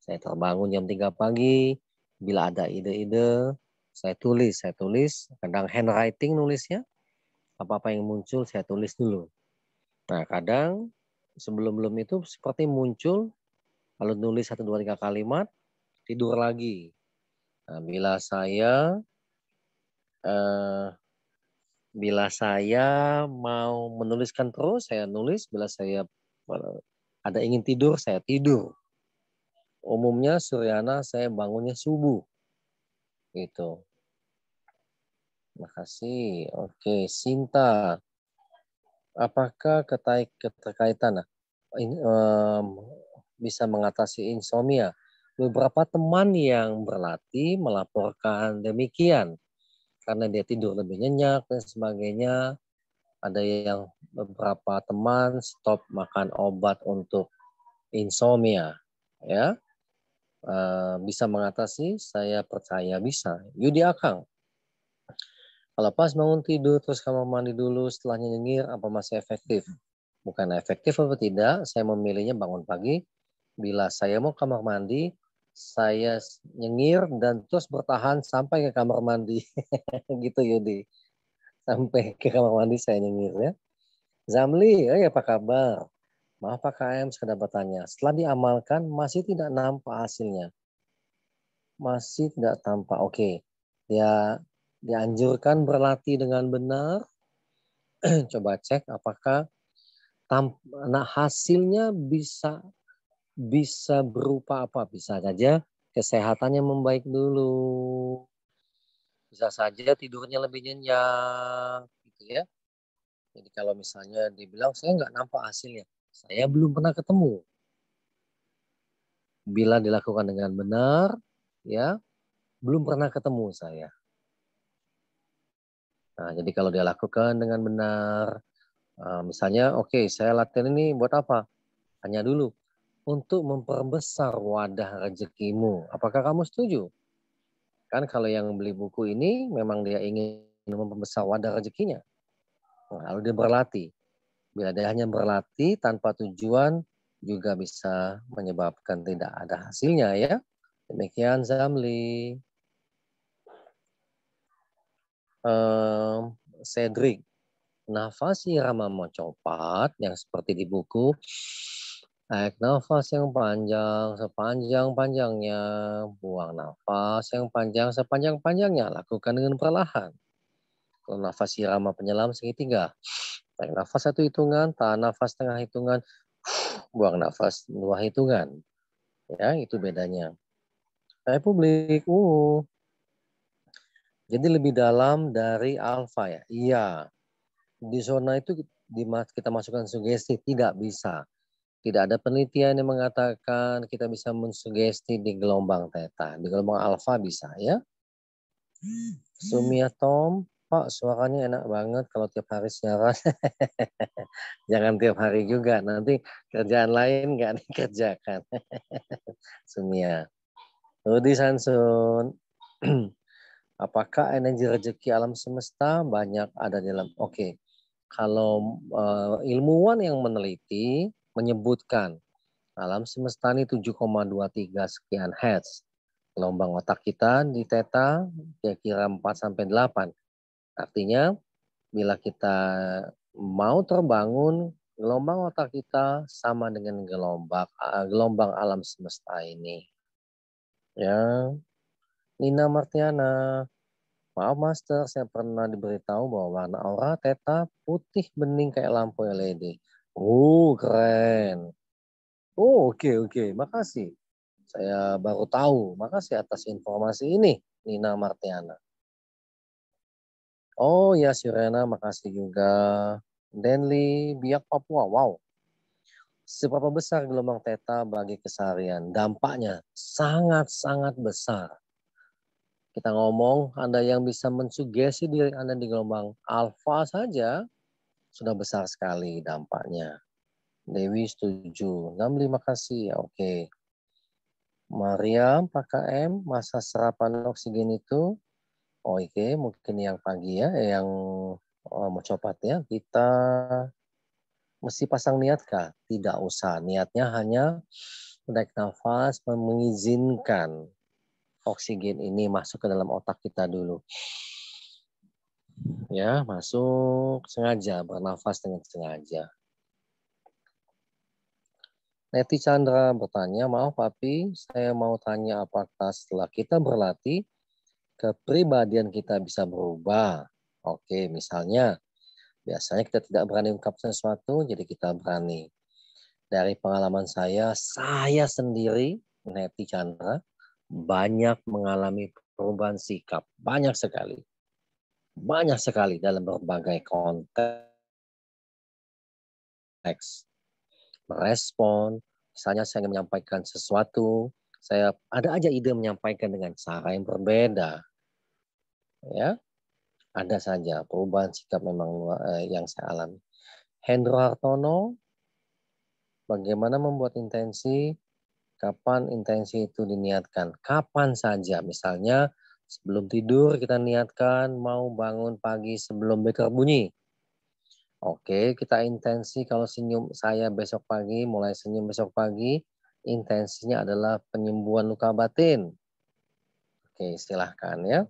Saya terbangun jam 3 pagi, bila ada ide-ide saya tulis, saya tulis, kadang handwriting nulisnya, apa-apa yang muncul saya tulis dulu. Nah, kadang sebelum-belum itu seperti muncul, lalu nulis satu dua tiga kalimat, tidur lagi. Nah, bila saya eh, bila saya mau menuliskan terus, saya nulis. Bila saya eh, ada ingin tidur, saya tidur. Umumnya Suryana saya bangunnya subuh. Gitu. Terima kasih. Oke, Sinta. Apakah keterkaitan uh, bisa mengatasi insomnia? Beberapa teman yang berlatih melaporkan demikian karena dia tidur lebih nyenyak dan sebagainya. Ada yang beberapa teman stop makan obat untuk insomnia, ya. Uh, bisa mengatasi, saya percaya bisa. Yudi Akang, kalau pas bangun tidur terus kamar mandi dulu setelahnya nyengir apa masih efektif? Bukan efektif atau tidak, saya memilihnya bangun pagi. Bila saya mau kamar mandi, saya nyengir dan terus bertahan sampai ke kamar mandi. [LAUGHS] gitu Yudi. Sampai ke kamar mandi saya nyengir ya. Zamli, hey, eh, ya, apa kabar? Maaf Pak KM sekedar bertanya. Setelah diamalkan masih tidak nampak hasilnya. Masih tidak tampak. Oke. Okay. Ya dianjurkan berlatih dengan benar. [CLEARS THROAT] Coba cek apakah tam, nah, hasilnya bisa bisa berupa apa? Bisa saja kesehatannya membaik dulu. Bisa saja tidurnya lebih nyenyak gitu ya. Jadi kalau misalnya dibilang saya nggak nampak hasilnya, saya belum pernah ketemu. Bila dilakukan dengan benar, ya belum pernah ketemu saya. Nah, jadi kalau dia lakukan dengan benar, eh, misalnya oke okay, saya latihan ini buat apa? Hanya dulu untuk memperbesar wadah rezekimu. Apakah kamu setuju? Kan kalau yang beli buku ini memang dia ingin memperbesar wadah rezekinya. Nah, lalu dia berlatih. Bila dia hanya berlatih tanpa tujuan juga bisa menyebabkan tidak ada hasilnya ya. Demikian Zamli eh, Cedric. Nafas irama mocopat yang seperti di buku. naik nafas yang panjang sepanjang-panjangnya. Buang nafas yang panjang sepanjang-panjangnya. Lakukan dengan perlahan. Kalau nafas irama penyelam segitiga. naik nafas satu hitungan, tahan nafas tengah hitungan, [SNIFFS] buang nafas dua hitungan. Ya, itu bedanya. Republik, uh, jadi lebih dalam dari alfa ya? Iya. Di zona itu kita masukkan sugesti, tidak bisa. Tidak ada penelitian yang mengatakan kita bisa mensugesti di gelombang teta. Di gelombang alfa bisa ya. Hmm. Sumia Tom, Pak suaranya enak banget kalau tiap hari siaran. [LAUGHS] Jangan tiap hari juga, nanti kerjaan lain nggak [LAUGHS] dikerjakan. [LAUGHS] Sumia. Rudi Sansun. [CLEARS THROAT] Apakah energi rezeki alam semesta banyak ada di dalam? Oke, okay. kalau uh, ilmuwan yang meneliti menyebutkan alam semesta ini 7,23 sekian hertz. Gelombang otak kita di teta kira-kira 4 sampai 8. Artinya bila kita mau terbangun gelombang otak kita sama dengan gelombang eh, gelombang alam semesta ini. Ya, Nina Martiana. Maaf Master, saya pernah diberitahu bahwa warna aura teta putih bening kayak lampu LED. Oh, uh, keren. Oh, oke, okay, oke. Okay. Makasih. Saya baru tahu. Makasih atas informasi ini, Nina Martiana. Oh ya, Sirena, makasih juga. Denli, Biak Papua. Wow. Seberapa besar gelombang teta bagi keseharian? Dampaknya sangat-sangat besar kita ngomong, Anda yang bisa mensugesti diri Anda di gelombang alfa saja, sudah besar sekali dampaknya. Dewi setuju. 65 kasih, Ya, oke. Okay. pakai M masa serapan oksigen itu, oke, okay. mungkin yang pagi ya, yang oh, mau copat ya, kita mesti pasang niat kah? Tidak usah, niatnya hanya naik nafas, mengizinkan oksigen ini masuk ke dalam otak kita dulu. Ya, masuk sengaja, bernafas dengan sengaja. Neti Chandra bertanya, maaf Papi, saya mau tanya apakah setelah kita berlatih, kepribadian kita bisa berubah? Oke, misalnya, biasanya kita tidak berani ungkapkan sesuatu, jadi kita berani. Dari pengalaman saya, saya sendiri, Neti Chandra, banyak mengalami perubahan sikap, banyak sekali. Banyak sekali dalam berbagai konteks. Merespon, misalnya saya ingin menyampaikan sesuatu, saya ada aja ide menyampaikan dengan cara yang berbeda. Ya, ada saja perubahan sikap memang eh, yang saya alami. Hendro Hartono, bagaimana membuat intensi Kapan intensi itu diniatkan? Kapan saja, misalnya sebelum tidur kita niatkan mau bangun pagi sebelum beker bunyi. Oke, kita intensi kalau senyum saya besok pagi, mulai senyum besok pagi, intensinya adalah penyembuhan luka batin. Oke, silahkan ya.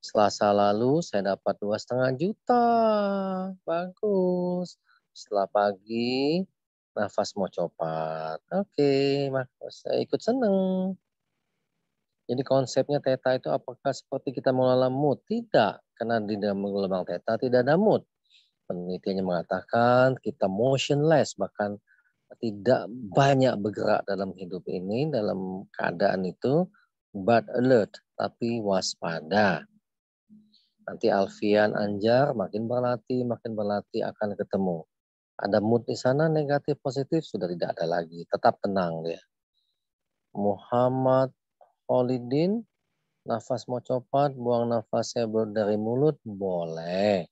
Selasa lalu saya dapat dua setengah juta. Bagus. Setelah pagi nafas mau copot, Oke, okay, saya ikut seneng. Jadi konsepnya teta itu apakah seperti kita mengelola mood? Tidak, karena di dalam gelombang teta tidak ada mood. Penelitiannya mengatakan kita motionless, bahkan tidak banyak bergerak dalam hidup ini, dalam keadaan itu, but alert, tapi waspada. Nanti Alfian Anjar makin berlatih, makin berlatih akan ketemu. Ada mood di sana negatif positif sudah tidak ada lagi. Tetap tenang dia. Muhammad Holidin, nafas mau copot, buang nafas nafasnya dari mulut, boleh.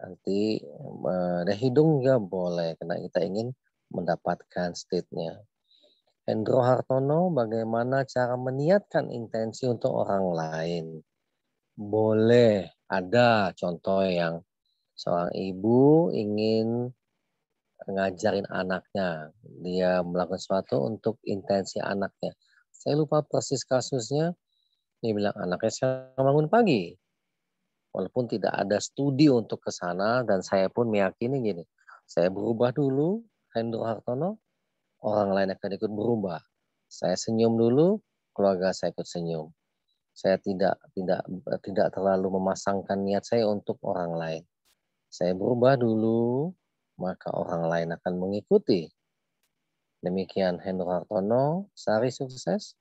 Nanti eh, dari hidung juga boleh, karena kita ingin mendapatkan state-nya. Hendro Hartono, bagaimana cara meniatkan intensi untuk orang lain? Boleh, ada contoh yang seorang ibu ingin ngajarin anaknya, dia melakukan sesuatu untuk intensi anaknya. Saya lupa persis kasusnya, dia bilang anaknya saya bangun pagi. Walaupun tidak ada studi untuk ke sana dan saya pun meyakini gini, saya berubah dulu, Hendro Hartono, orang lain akan ikut berubah. Saya senyum dulu, keluarga saya ikut senyum. Saya tidak tidak tidak terlalu memasangkan niat saya untuk orang lain. Saya berubah dulu, maka orang lain akan mengikuti. Demikian Hendro Hartono, Sari sukses.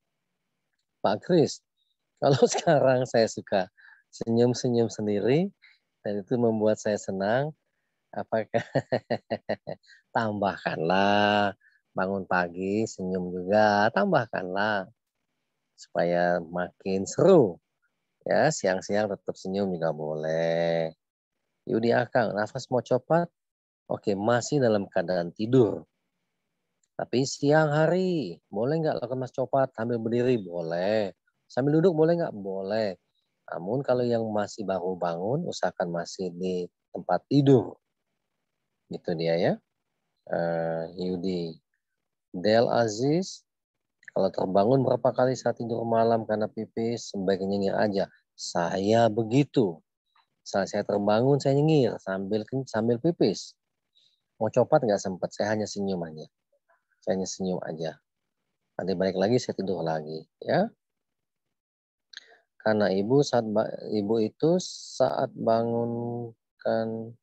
Pak Kris, [LAUGHS] kalau sekarang saya suka senyum-senyum sendiri dan itu membuat saya senang, apakah [LAUGHS] tambahkanlah bangun pagi senyum juga tambahkanlah supaya makin seru ya siang-siang tetap senyum juga boleh Yudi Akang nafas mau copot Oke, masih dalam keadaan tidur. Tapi siang hari, boleh nggak lakukan mas copat sambil berdiri? Boleh. Sambil duduk boleh nggak? Boleh. Namun kalau yang masih baru bangun, usahakan masih di tempat tidur. Gitu dia ya. Uh, Yudi. Del Aziz, kalau terbangun berapa kali saat tidur malam karena pipis, sebaiknya nyengir aja. Saya begitu. Saat saya terbangun, saya nyengir sambil sambil pipis mau copot nggak sempat saya hanya senyum aja saya hanya senyum aja nanti balik lagi saya tidur lagi ya karena ibu saat ibu itu saat bangunkan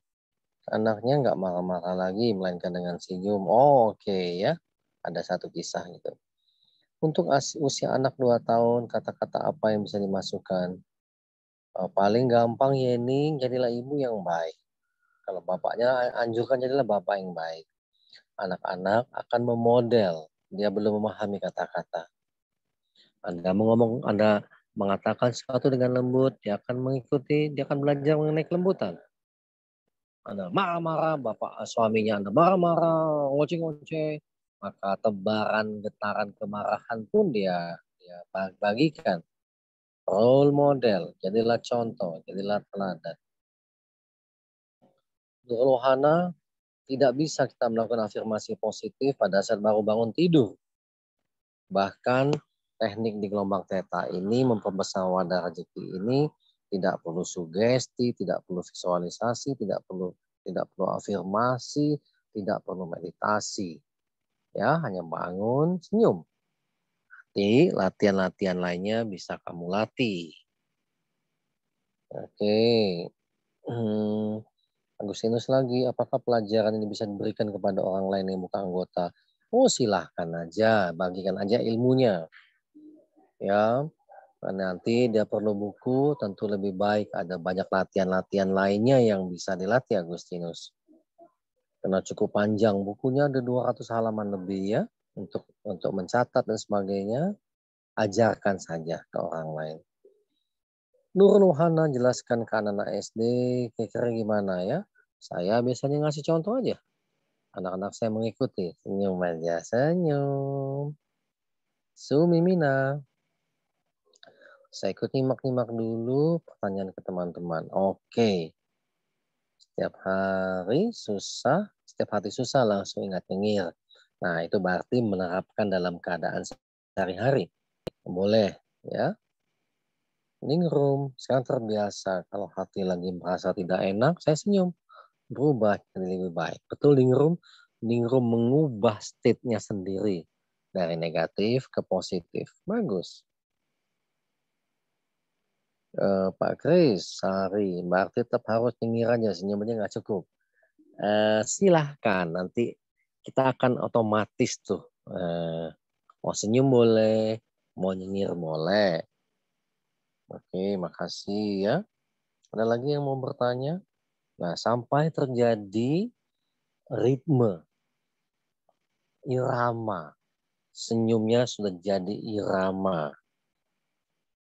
anaknya nggak marah-marah lagi melainkan dengan senyum oh oke okay, ya ada satu kisah gitu untuk usia anak 2 tahun kata-kata apa yang bisa dimasukkan eh, paling gampang ya ini, jadilah ibu yang baik kalau bapaknya anjurkan jadilah bapak yang baik. Anak-anak akan memodel. Dia belum memahami kata-kata. Anda mengomong, Anda mengatakan sesuatu dengan lembut, dia akan mengikuti, dia akan belajar mengenai kelembutan. Anda marah-marah, bapak suaminya Anda marah-marah, ngoceh-ngoceh, maka tebaran getaran kemarahan pun dia dia bagikan. Role model, jadilah contoh, jadilah teladan rohana tidak bisa kita melakukan afirmasi positif pada saat baru bangun tidur. Bahkan teknik di gelombang teta ini memperbesar wadah rezeki ini tidak perlu sugesti, tidak perlu visualisasi, tidak perlu tidak perlu afirmasi, tidak perlu meditasi. Ya, hanya bangun, senyum. Nanti latihan-latihan lainnya bisa kamu latih. Oke. Hmm Agustinus lagi, apakah pelajaran ini bisa diberikan kepada orang lain yang bukan anggota? Oh silahkan aja, bagikan aja ilmunya. Ya, nanti dia perlu buku, tentu lebih baik ada banyak latihan-latihan lainnya yang bisa dilatih Agustinus. Karena cukup panjang, bukunya ada 200 halaman lebih ya, untuk untuk mencatat dan sebagainya, ajarkan saja ke orang lain. Nur Nuhana jelaskan ke anak-anak SD, kira-kira gimana ya? Saya biasanya ngasih contoh aja. Anak-anak saya mengikuti. Senyum aja, senyum. Sumimina. Saya ikut nyimak-nyimak dulu pertanyaan ke teman-teman. Oke. Setiap hari susah, setiap hari susah langsung ingat nyengir. Nah, itu berarti menerapkan dalam keadaan sehari-hari. Boleh, ya ningrum, sekarang terbiasa. Kalau hati lagi merasa tidak enak, saya senyum. Berubah jadi lebih baik. Betul ningrum, ningrum mengubah state-nya sendiri. Dari negatif ke positif. Bagus. Uh, Pak Kris, sorry berarti tetap harus nyengir aja, senyumnya nggak cukup. Uh, silahkan, nanti kita akan otomatis tuh. Uh, mau senyum boleh, mau nyengir boleh Oke, makasih ya. Ada lagi yang mau bertanya? Nah, sampai terjadi ritme, irama. Senyumnya sudah jadi irama.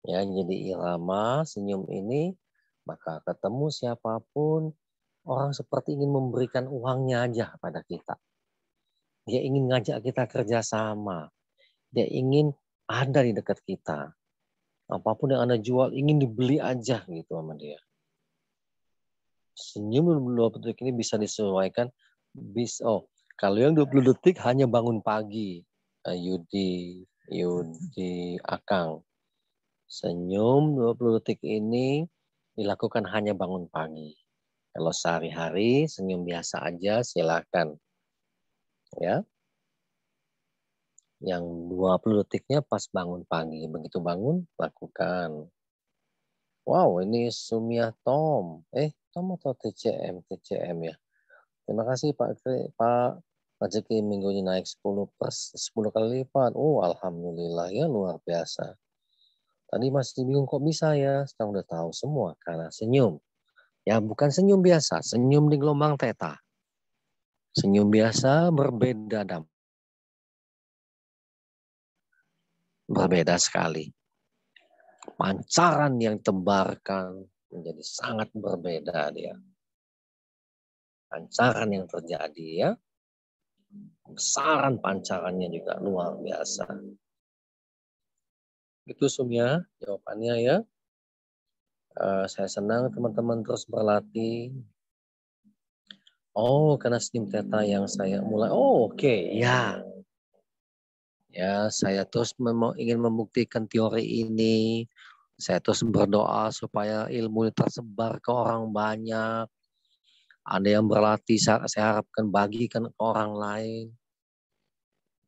Ya, jadi irama, senyum ini, maka ketemu siapapun, orang seperti ingin memberikan uangnya aja pada kita. Dia ingin ngajak kita kerjasama. Dia ingin ada di dekat kita. Apapun yang Anda jual ingin dibeli aja gitu sama dia. Senyum 20 detik ini bisa disesuaikan bis oh kalau yang 20 detik hanya bangun pagi. Eh, Yudi, Yudi Akang. Senyum 20 detik ini dilakukan hanya bangun pagi. Kalau sehari-hari senyum biasa aja silakan. Ya yang 20 detiknya pas bangun pagi. Begitu bangun, lakukan. Wow, ini sumia Tom. Eh, Tom atau TCM? TCM ya. Terima kasih Pak Pak rezeki minggu ini naik 10 pers 10 kali lipat. Oh, alhamdulillah ya luar biasa. Tadi masih bingung kok bisa ya, sekarang udah tahu semua karena senyum. Ya bukan senyum biasa, senyum di gelombang teta. Senyum biasa berbeda dampak berbeda sekali. Pancaran yang tembarkan menjadi sangat berbeda dia. Pancaran yang terjadi ya, besaran pancarannya juga luar biasa. Itu sumya jawabannya ya. Uh, saya senang teman-teman terus berlatih. Oh, karena steam teta yang saya mulai. Oh, oke, okay. ya. Ya, saya terus ingin membuktikan teori ini. Saya terus berdoa supaya ilmu ini tersebar ke orang banyak. Ada yang berlatih, saya, harapkan bagikan ke orang lain.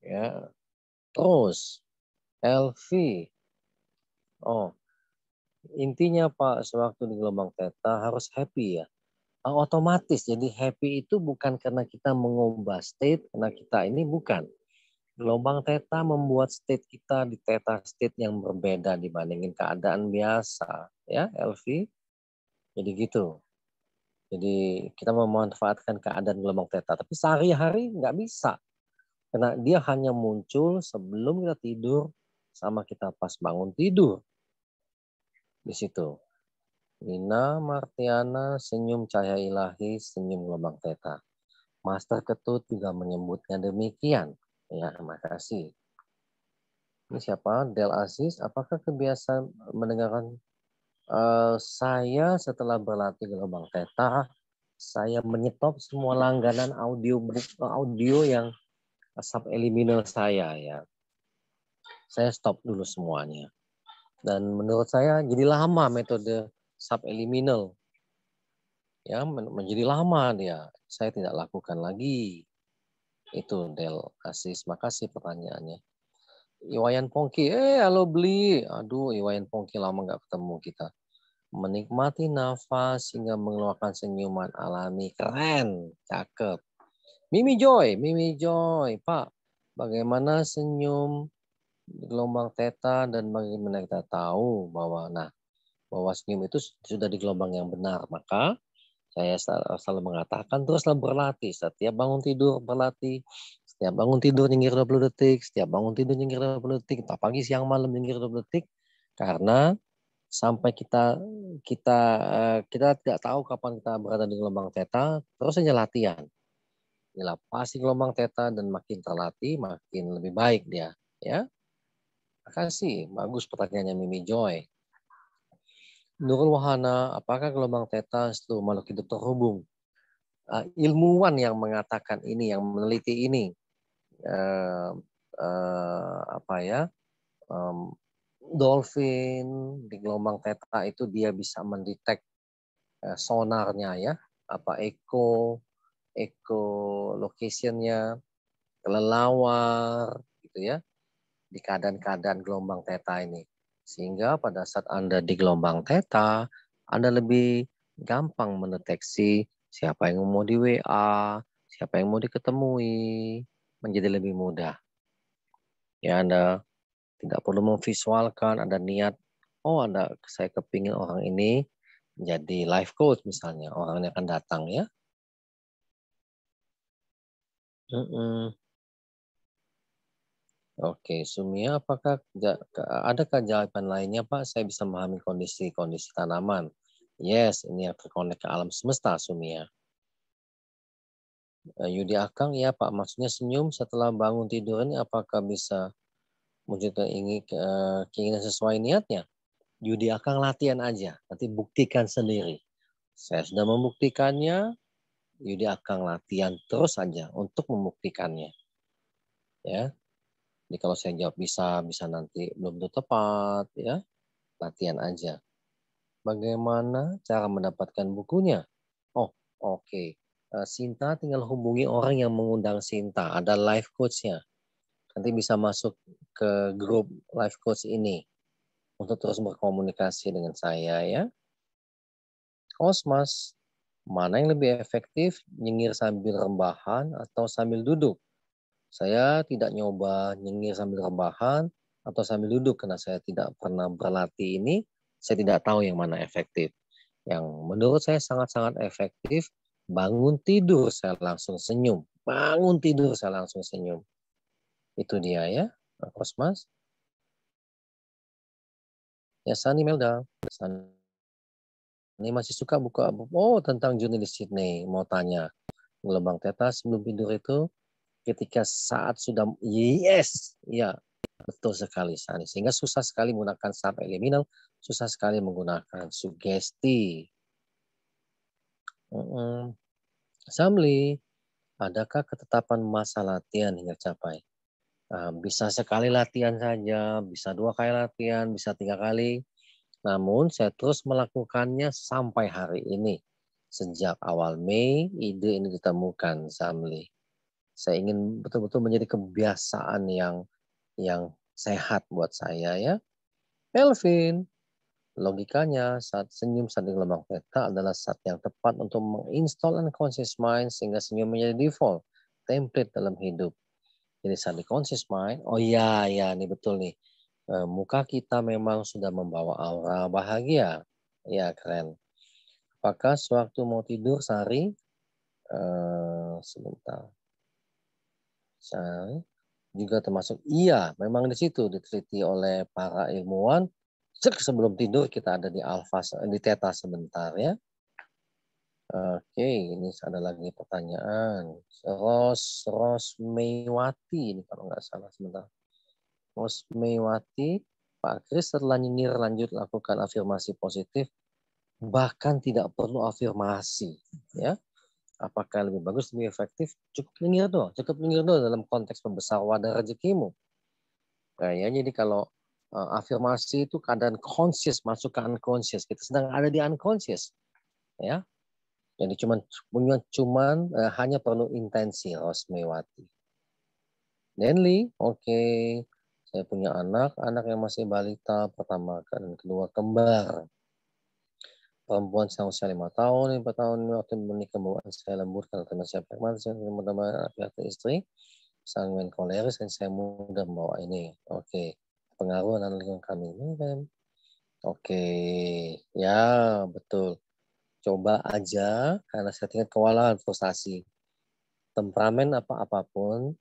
Ya, terus LV Oh, intinya Pak sewaktu di gelombang teta harus happy ya eh, otomatis. Jadi happy itu bukan karena kita mengubah state, karena kita ini bukan. Gelombang teta membuat state kita di teta state yang berbeda dibandingin keadaan biasa, ya, Elvi. Jadi gitu. Jadi kita memanfaatkan keadaan gelombang teta, tapi sehari-hari nggak bisa. Karena dia hanya muncul sebelum kita tidur sama kita pas bangun tidur. Di situ. Nina Martiana senyum cahaya ilahi, senyum gelombang teta. Master Ketut juga menyebutnya demikian. Ya, terima kasih. Ini siapa? Del Aziz. Apakah kebiasaan mendengarkan uh, saya setelah berlatih gelombang teta, saya menyetop semua langganan audio audio yang sub saya ya. Saya stop dulu semuanya. Dan menurut saya jadi lama metode sub Ya, menjadi lama dia. Saya tidak lakukan lagi itu Del Asis. Makasih pertanyaannya. Iwayan Pongki, eh halo beli. Aduh, Iwayan Pongki lama nggak ketemu kita. Menikmati nafas hingga mengeluarkan senyuman alami. Keren, cakep. Mimi Joy, Mimi Joy, Pak. Bagaimana senyum gelombang teta dan bagaimana kita tahu bahwa nah bahwa senyum itu sudah di gelombang yang benar maka saya selalu, selalu mengatakan teruslah berlatih. Setiap bangun tidur berlatih. Setiap bangun tidur nyengir 20 detik. Setiap bangun tidur nyengir 20 detik. Tapi pagi, siang, malam nyengir 20 detik. Karena sampai kita kita eh, kita tidak tahu kapan kita berada di gelombang teta, terus hanya latihan. Inilah pasti gelombang teta dan makin terlatih makin lebih baik dia, ya. Terima kasih, bagus pertanyaannya Mimi Joy. Nurul Wahana, apakah gelombang teta itu makhluk hidup terhubung? Uh, ilmuwan yang mengatakan ini, yang meneliti ini, uh, uh, apa ya, um, dolphin di gelombang teta itu dia bisa mendetek uh, sonarnya ya, apa eco, eco locationnya, kelelawar, gitu ya, di keadaan-keadaan gelombang teta ini. Sehingga pada saat Anda di gelombang theta, Anda lebih gampang mendeteksi siapa yang mau di WA, siapa yang mau diketemui, menjadi lebih mudah. Ya, Anda tidak perlu memvisualkan, Anda niat, oh Anda saya kepingin orang ini menjadi life coach misalnya, orang yang akan datang ya. Mm -mm. Oke, Sumia, apakah ada keajaiban lainnya, Pak? Saya bisa memahami kondisi-kondisi tanaman. Yes, ini yang terkonek ke alam semesta, Sumia. Eh, Yudi Akang, ya Pak, maksudnya senyum setelah bangun tidur ini apakah bisa muncul ingin eh, keinginan sesuai niatnya? Yudi Akang latihan aja, nanti buktikan sendiri. Saya sudah membuktikannya, Yudi Akang latihan terus aja untuk membuktikannya. Ya, jadi kalau saya jawab bisa, bisa nanti belum tentu tepat, ya latihan aja. Bagaimana cara mendapatkan bukunya? Oh, oke. Okay. Eh, Sinta tinggal hubungi orang yang mengundang Sinta. Ada life coach-nya. Nanti bisa masuk ke grup life coach ini untuk terus berkomunikasi dengan saya ya. Osmas, mana yang lebih efektif? Nyengir sambil rembahan atau sambil duduk? Saya tidak nyoba nyengir sambil rebahan atau sambil duduk karena saya tidak pernah berlatih ini. Saya tidak tahu yang mana efektif. Yang menurut saya sangat-sangat efektif, bangun tidur saya langsung senyum. Bangun tidur saya langsung senyum. Itu dia ya, Kosmas. Ya, Sunny Melda. Sani masih suka buka oh tentang Juni di Sydney. Mau tanya, gelombang teta sebelum tidur itu ketika saat sudah yes, ya betul sekali Sani. Sehingga susah sekali menggunakan sub eliminal, susah sekali menggunakan sugesti. Samli, adakah ketetapan masa latihan hingga capai? Ah, bisa sekali latihan saja, bisa dua kali latihan, bisa tiga kali. Namun saya terus melakukannya sampai hari ini. Sejak awal Mei, ide ini ditemukan Samli saya ingin betul-betul menjadi kebiasaan yang yang sehat buat saya ya. Melvin, logikanya saat senyum saat di gelombang theta adalah saat yang tepat untuk menginstal unconscious mind sehingga senyum menjadi default template dalam hidup. Jadi saat di conscious mind, oh ya ya ini betul nih. Eh, muka kita memang sudah membawa aura bahagia. Ya keren. Apakah sewaktu mau tidur sehari? Uh, eh, sebentar juga termasuk iya, Memang di situ diteliti oleh para ilmuwan. sebelum tidur kita ada di alfa di teta sebentar ya. Oke, ini ada lagi pertanyaan. Ros Rosmewati ini kalau nggak salah sebentar. Rosmewati, Pak Kris setelah nyinyir lanjut lakukan afirmasi positif bahkan tidak perlu afirmasi ya Apakah lebih bagus, lebih efektif? Cukup lingir doang. Cukup lingir doang dalam konteks pembesar wadah rezekimu. Kayaknya jadi kalau uh, afirmasi itu keadaan conscious masuk ke unconscious. Kita gitu, sedang ada di unconscious. Ya, jadi cuman punya cuman uh, hanya perlu intensi Rosmewati. Denli, oke. Okay. Saya punya anak, anak yang masih balita pertama dan kedua kembar perempuan sedang usia lima tahun, lima tahun waktu menikah bawaan saya lembur karena teman saya pragmatis, saya teman-teman istri, sanguin koleris dan saya mudah membawa ini. Oke, okay. pengaruh dan lingkungan kami ini kan. Oke, okay. ya betul. Coba aja karena saya tingkat kewalahan, frustasi. Temperamen apa apapun,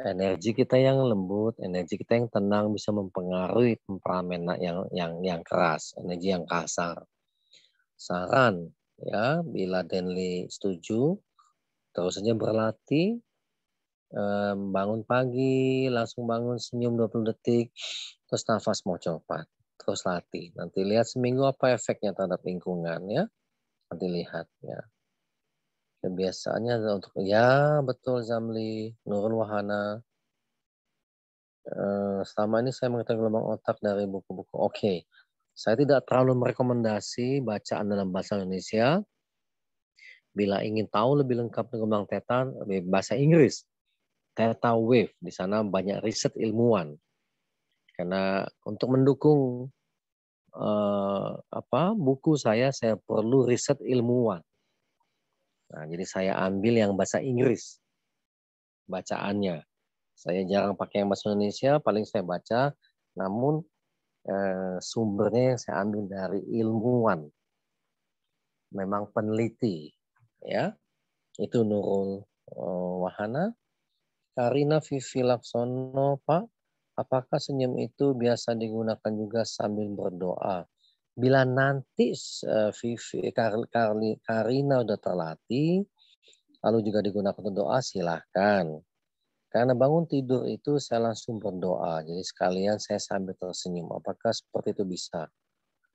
energi kita yang lembut, energi kita yang tenang bisa mempengaruhi temperamen yang yang yang keras, energi yang kasar saran ya bila Denli setuju terus saja berlatih bangun pagi langsung bangun senyum 20 detik terus nafas mau cepat terus latih nanti lihat seminggu apa efeknya terhadap lingkungan ya nanti lihat ya kebiasaannya ya, untuk ya betul Zamli Nurul Wahana eh, selama ini saya mengetahui gelombang otak dari buku-buku oke okay. Saya tidak terlalu merekomendasi bacaan dalam bahasa Indonesia. Bila ingin tahu lebih lengkap tentang theta, bahasa Inggris, theta wave. Di sana banyak riset ilmuwan. Karena untuk mendukung eh, apa buku saya, saya perlu riset ilmuwan. Nah, jadi saya ambil yang bahasa Inggris bacaannya. Saya jarang pakai yang bahasa Indonesia, paling saya baca. Namun Eh, sumbernya yang saya ambil dari ilmuwan, memang peneliti, ya itu Nurul eh, Wahana. Karina Vivi Laksono, Pak, apakah senyum itu biasa digunakan juga sambil berdoa? Bila nanti eh, Vivi Kar, Kar, Karina sudah terlatih, lalu juga digunakan untuk doa, silahkan karena bangun tidur itu saya langsung berdoa. Jadi sekalian saya sambil tersenyum. Apakah seperti itu bisa?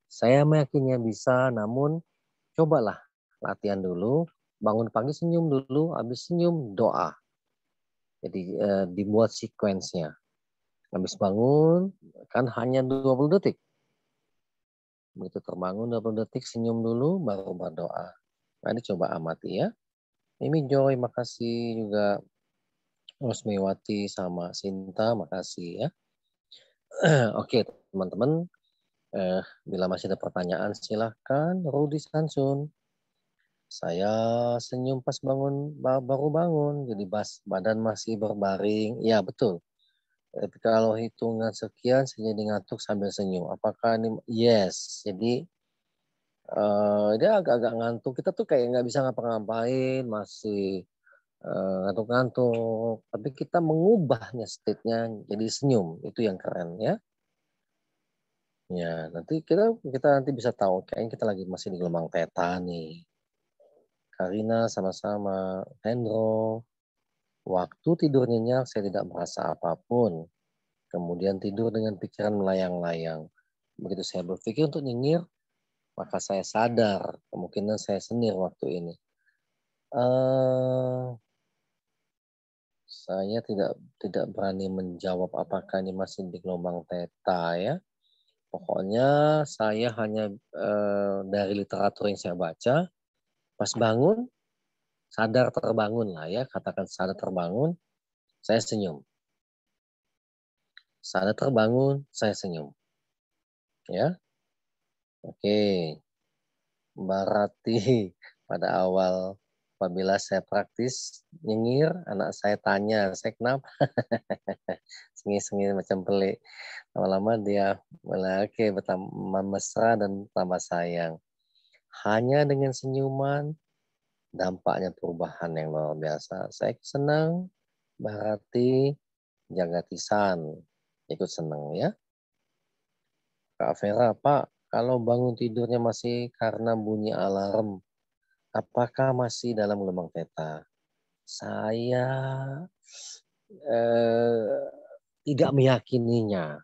Saya meyakini bisa, namun cobalah latihan dulu. Bangun pagi senyum dulu, habis senyum doa. Jadi eh, dibuat sekuensinya. Habis bangun kan hanya 20 detik. Begitu terbangun 20 detik senyum dulu baru berdoa. Ini coba amati ya. Ini Joy makasih juga Rosmiwati sama Sinta, makasih ya. [CLEARS THROAT] Oke, teman-teman. Eh, bila masih ada pertanyaan, silahkan. Rudi Sansun. Saya senyum pas bangun baru bangun, jadi bas, badan masih berbaring. Ya, betul. Tapi kalau hitungan sekian, saya jadi ngantuk sambil senyum. Apakah ini? Yes. Jadi uh, dia agak-agak ngantuk. Kita tuh kayak nggak bisa ngapa-ngapain, masih Eh, ngantuk-ngantuk, tapi kita mengubahnya state-nya jadi senyum, itu yang keren ya. Ya, nanti kita kita nanti bisa tahu kayaknya kita lagi masih di gelombang teta nih. Karina sama-sama, Hendro, waktu tidur nyenyak saya tidak merasa apapun. Kemudian tidur dengan pikiran melayang-layang. Begitu saya berpikir untuk nyengir, maka saya sadar kemungkinan saya senir waktu ini. Uh, saya tidak tidak berani menjawab apakah ini masih di gelombang teta ya. Pokoknya saya hanya eh, dari literatur yang saya baca, pas bangun, sadar terbangun lah ya, katakan sadar terbangun, saya senyum. Sadar terbangun, saya senyum. Ya, oke. Berarti [LAUGHS] pada awal Apabila saya praktis nyengir, anak saya tanya, saya kenapa? [LAUGHS] Sengir-sengir macam pelik. Lama-lama dia mulai oke, okay, bertambah mesra dan tambah sayang. Hanya dengan senyuman, dampaknya perubahan yang luar biasa. Saya senang, berarti jaga tisan, ikut senang ya. Kak Vera, Pak, kalau bangun tidurnya masih karena bunyi alarm, apakah masih dalam gelombang teta? Saya eh, tidak meyakininya.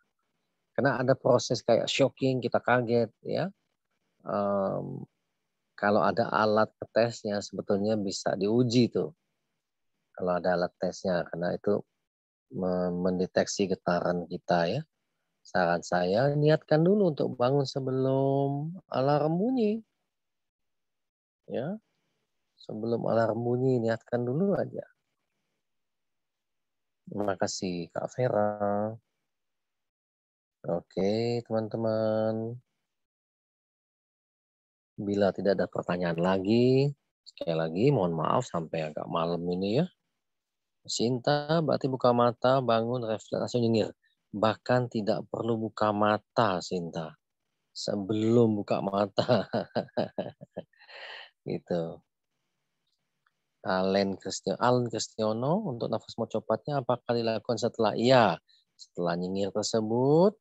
Karena ada proses kayak shocking, kita kaget ya. Um, kalau ada alat tesnya sebetulnya bisa diuji tuh. Kalau ada alat tesnya karena itu mendeteksi getaran kita ya. Saran saya niatkan dulu untuk bangun sebelum alarm bunyi ya sebelum alarm bunyi niatkan dulu aja terima kasih kak Vera oke teman-teman bila tidak ada pertanyaan lagi sekali lagi mohon maaf sampai agak malam ini ya Sinta berarti buka mata bangun langsung nyengir bahkan tidak perlu buka mata Sinta sebelum buka mata [LAUGHS] Gitu. Alen Kristiono, Alan Kristiono untuk nafas mau mocopatnya apakah dilakukan setelah iya setelah nyengir tersebut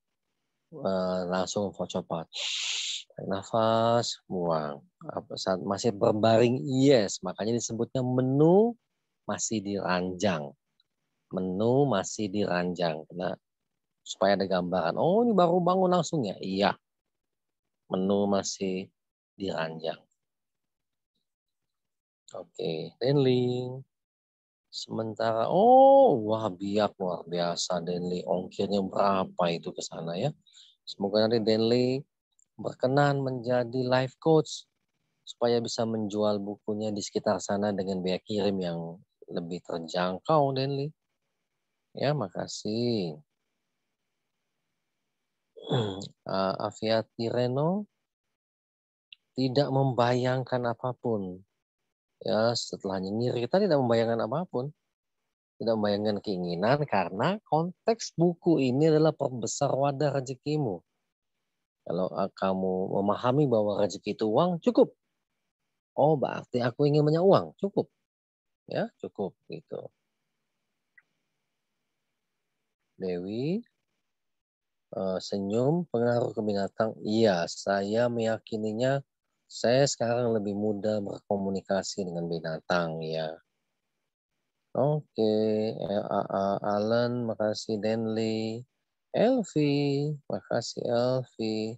eh, langsung mau copat nafas buang saat masih berbaring yes makanya disebutnya menu masih diranjang menu masih diranjang karena supaya ada gambaran oh ini baru bangun langsung ya iya menu masih diranjang Oke, Denling. Sementara, oh wah biak luar biasa Denli. Ongkirnya berapa itu ke sana ya. Semoga nanti Denli berkenan menjadi life coach supaya bisa menjual bukunya di sekitar sana dengan biaya kirim yang lebih terjangkau Denli. Ya, makasih. Uh, [CLEARS THROAT] Afiati Reno tidak membayangkan apapun Ya, setelah nyeri kita tidak membayangkan apapun. Tidak membayangkan keinginan karena konteks buku ini adalah perbesar wadah rezekimu. Kalau ah, kamu memahami bahwa rezeki itu uang, cukup. Oh, berarti aku ingin punya uang, cukup. Ya, cukup gitu. Dewi, eh, senyum pengaruh ke binatang. Iya, saya meyakininya saya sekarang lebih mudah berkomunikasi dengan binatang ya. Oke, okay. Alan, makasih Denly, Elvi, makasih Elvi.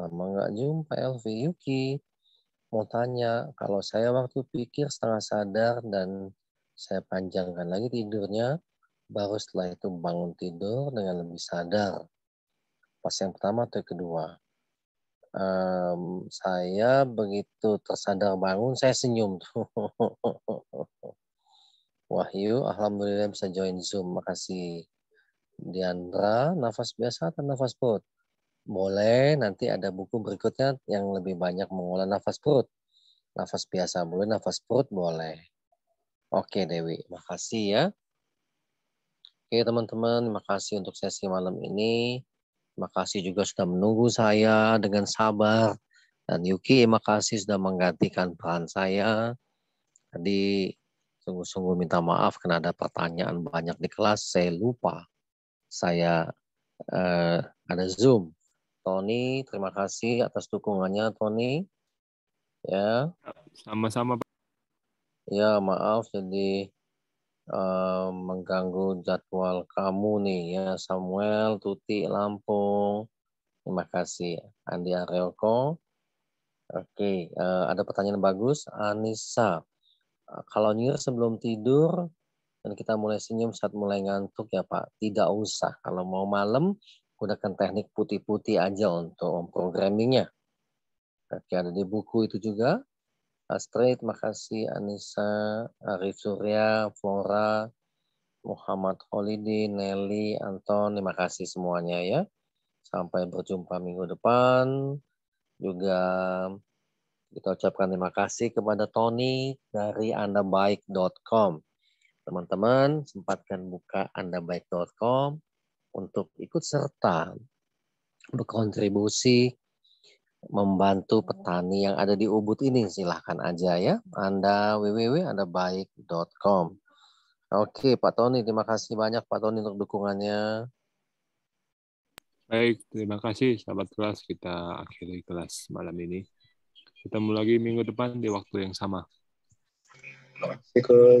Lama nggak jumpa Elvi. Yuki, mau tanya, kalau saya waktu pikir setengah sadar dan saya panjangkan lagi tidurnya, baru setelah itu bangun tidur dengan lebih sadar. Pas yang pertama atau kedua? um, saya begitu tersadar bangun saya senyum [LAUGHS] Wahyu alhamdulillah bisa join Zoom makasih Diandra nafas biasa atau nafas perut boleh nanti ada buku berikutnya yang lebih banyak mengolah nafas perut nafas biasa boleh nafas perut boleh oke Dewi makasih ya Oke teman-teman, makasih untuk sesi malam ini. Terima kasih juga sudah menunggu saya dengan sabar. Dan Yuki, terima kasih sudah menggantikan peran saya. Tadi sungguh-sungguh minta maaf karena ada pertanyaan banyak di kelas. Saya lupa. Saya eh, ada Zoom. Tony, terima kasih atas dukungannya, Tony. Ya. Sama-sama, Pak. Ya, maaf. Jadi Eh, mengganggu jadwal kamu nih ya Samuel Tuti Lampung. Terima kasih Andi Areoko. Oke, uh, ada pertanyaan bagus Anissa. Eh, kalau nyir sebelum tidur dan kita mulai senyum saat mulai ngantuk ya Pak, tidak usah. Kalau mau malam gunakan teknik putih-putih aja untuk programmingnya. Oke, ada di buku itu juga Astrid, makasih Anissa, Arif Surya, Flora, Muhammad Holiday, Nelly, Anton, terima kasih semuanya ya. Sampai berjumpa minggu depan. Juga kita ucapkan terima kasih kepada Tony dari andabaik.com. Teman-teman, sempatkan buka andabaik.com untuk ikut serta berkontribusi membantu petani yang ada di Ubud ini. Silahkan aja ya. Anda www.andabaik.com. Oke, Pak Tony, terima kasih banyak Pak Tony untuk dukungannya. Baik, terima kasih sahabat kelas. Kita akhiri kelas malam ini. Ketemu lagi minggu depan di waktu yang sama. Terima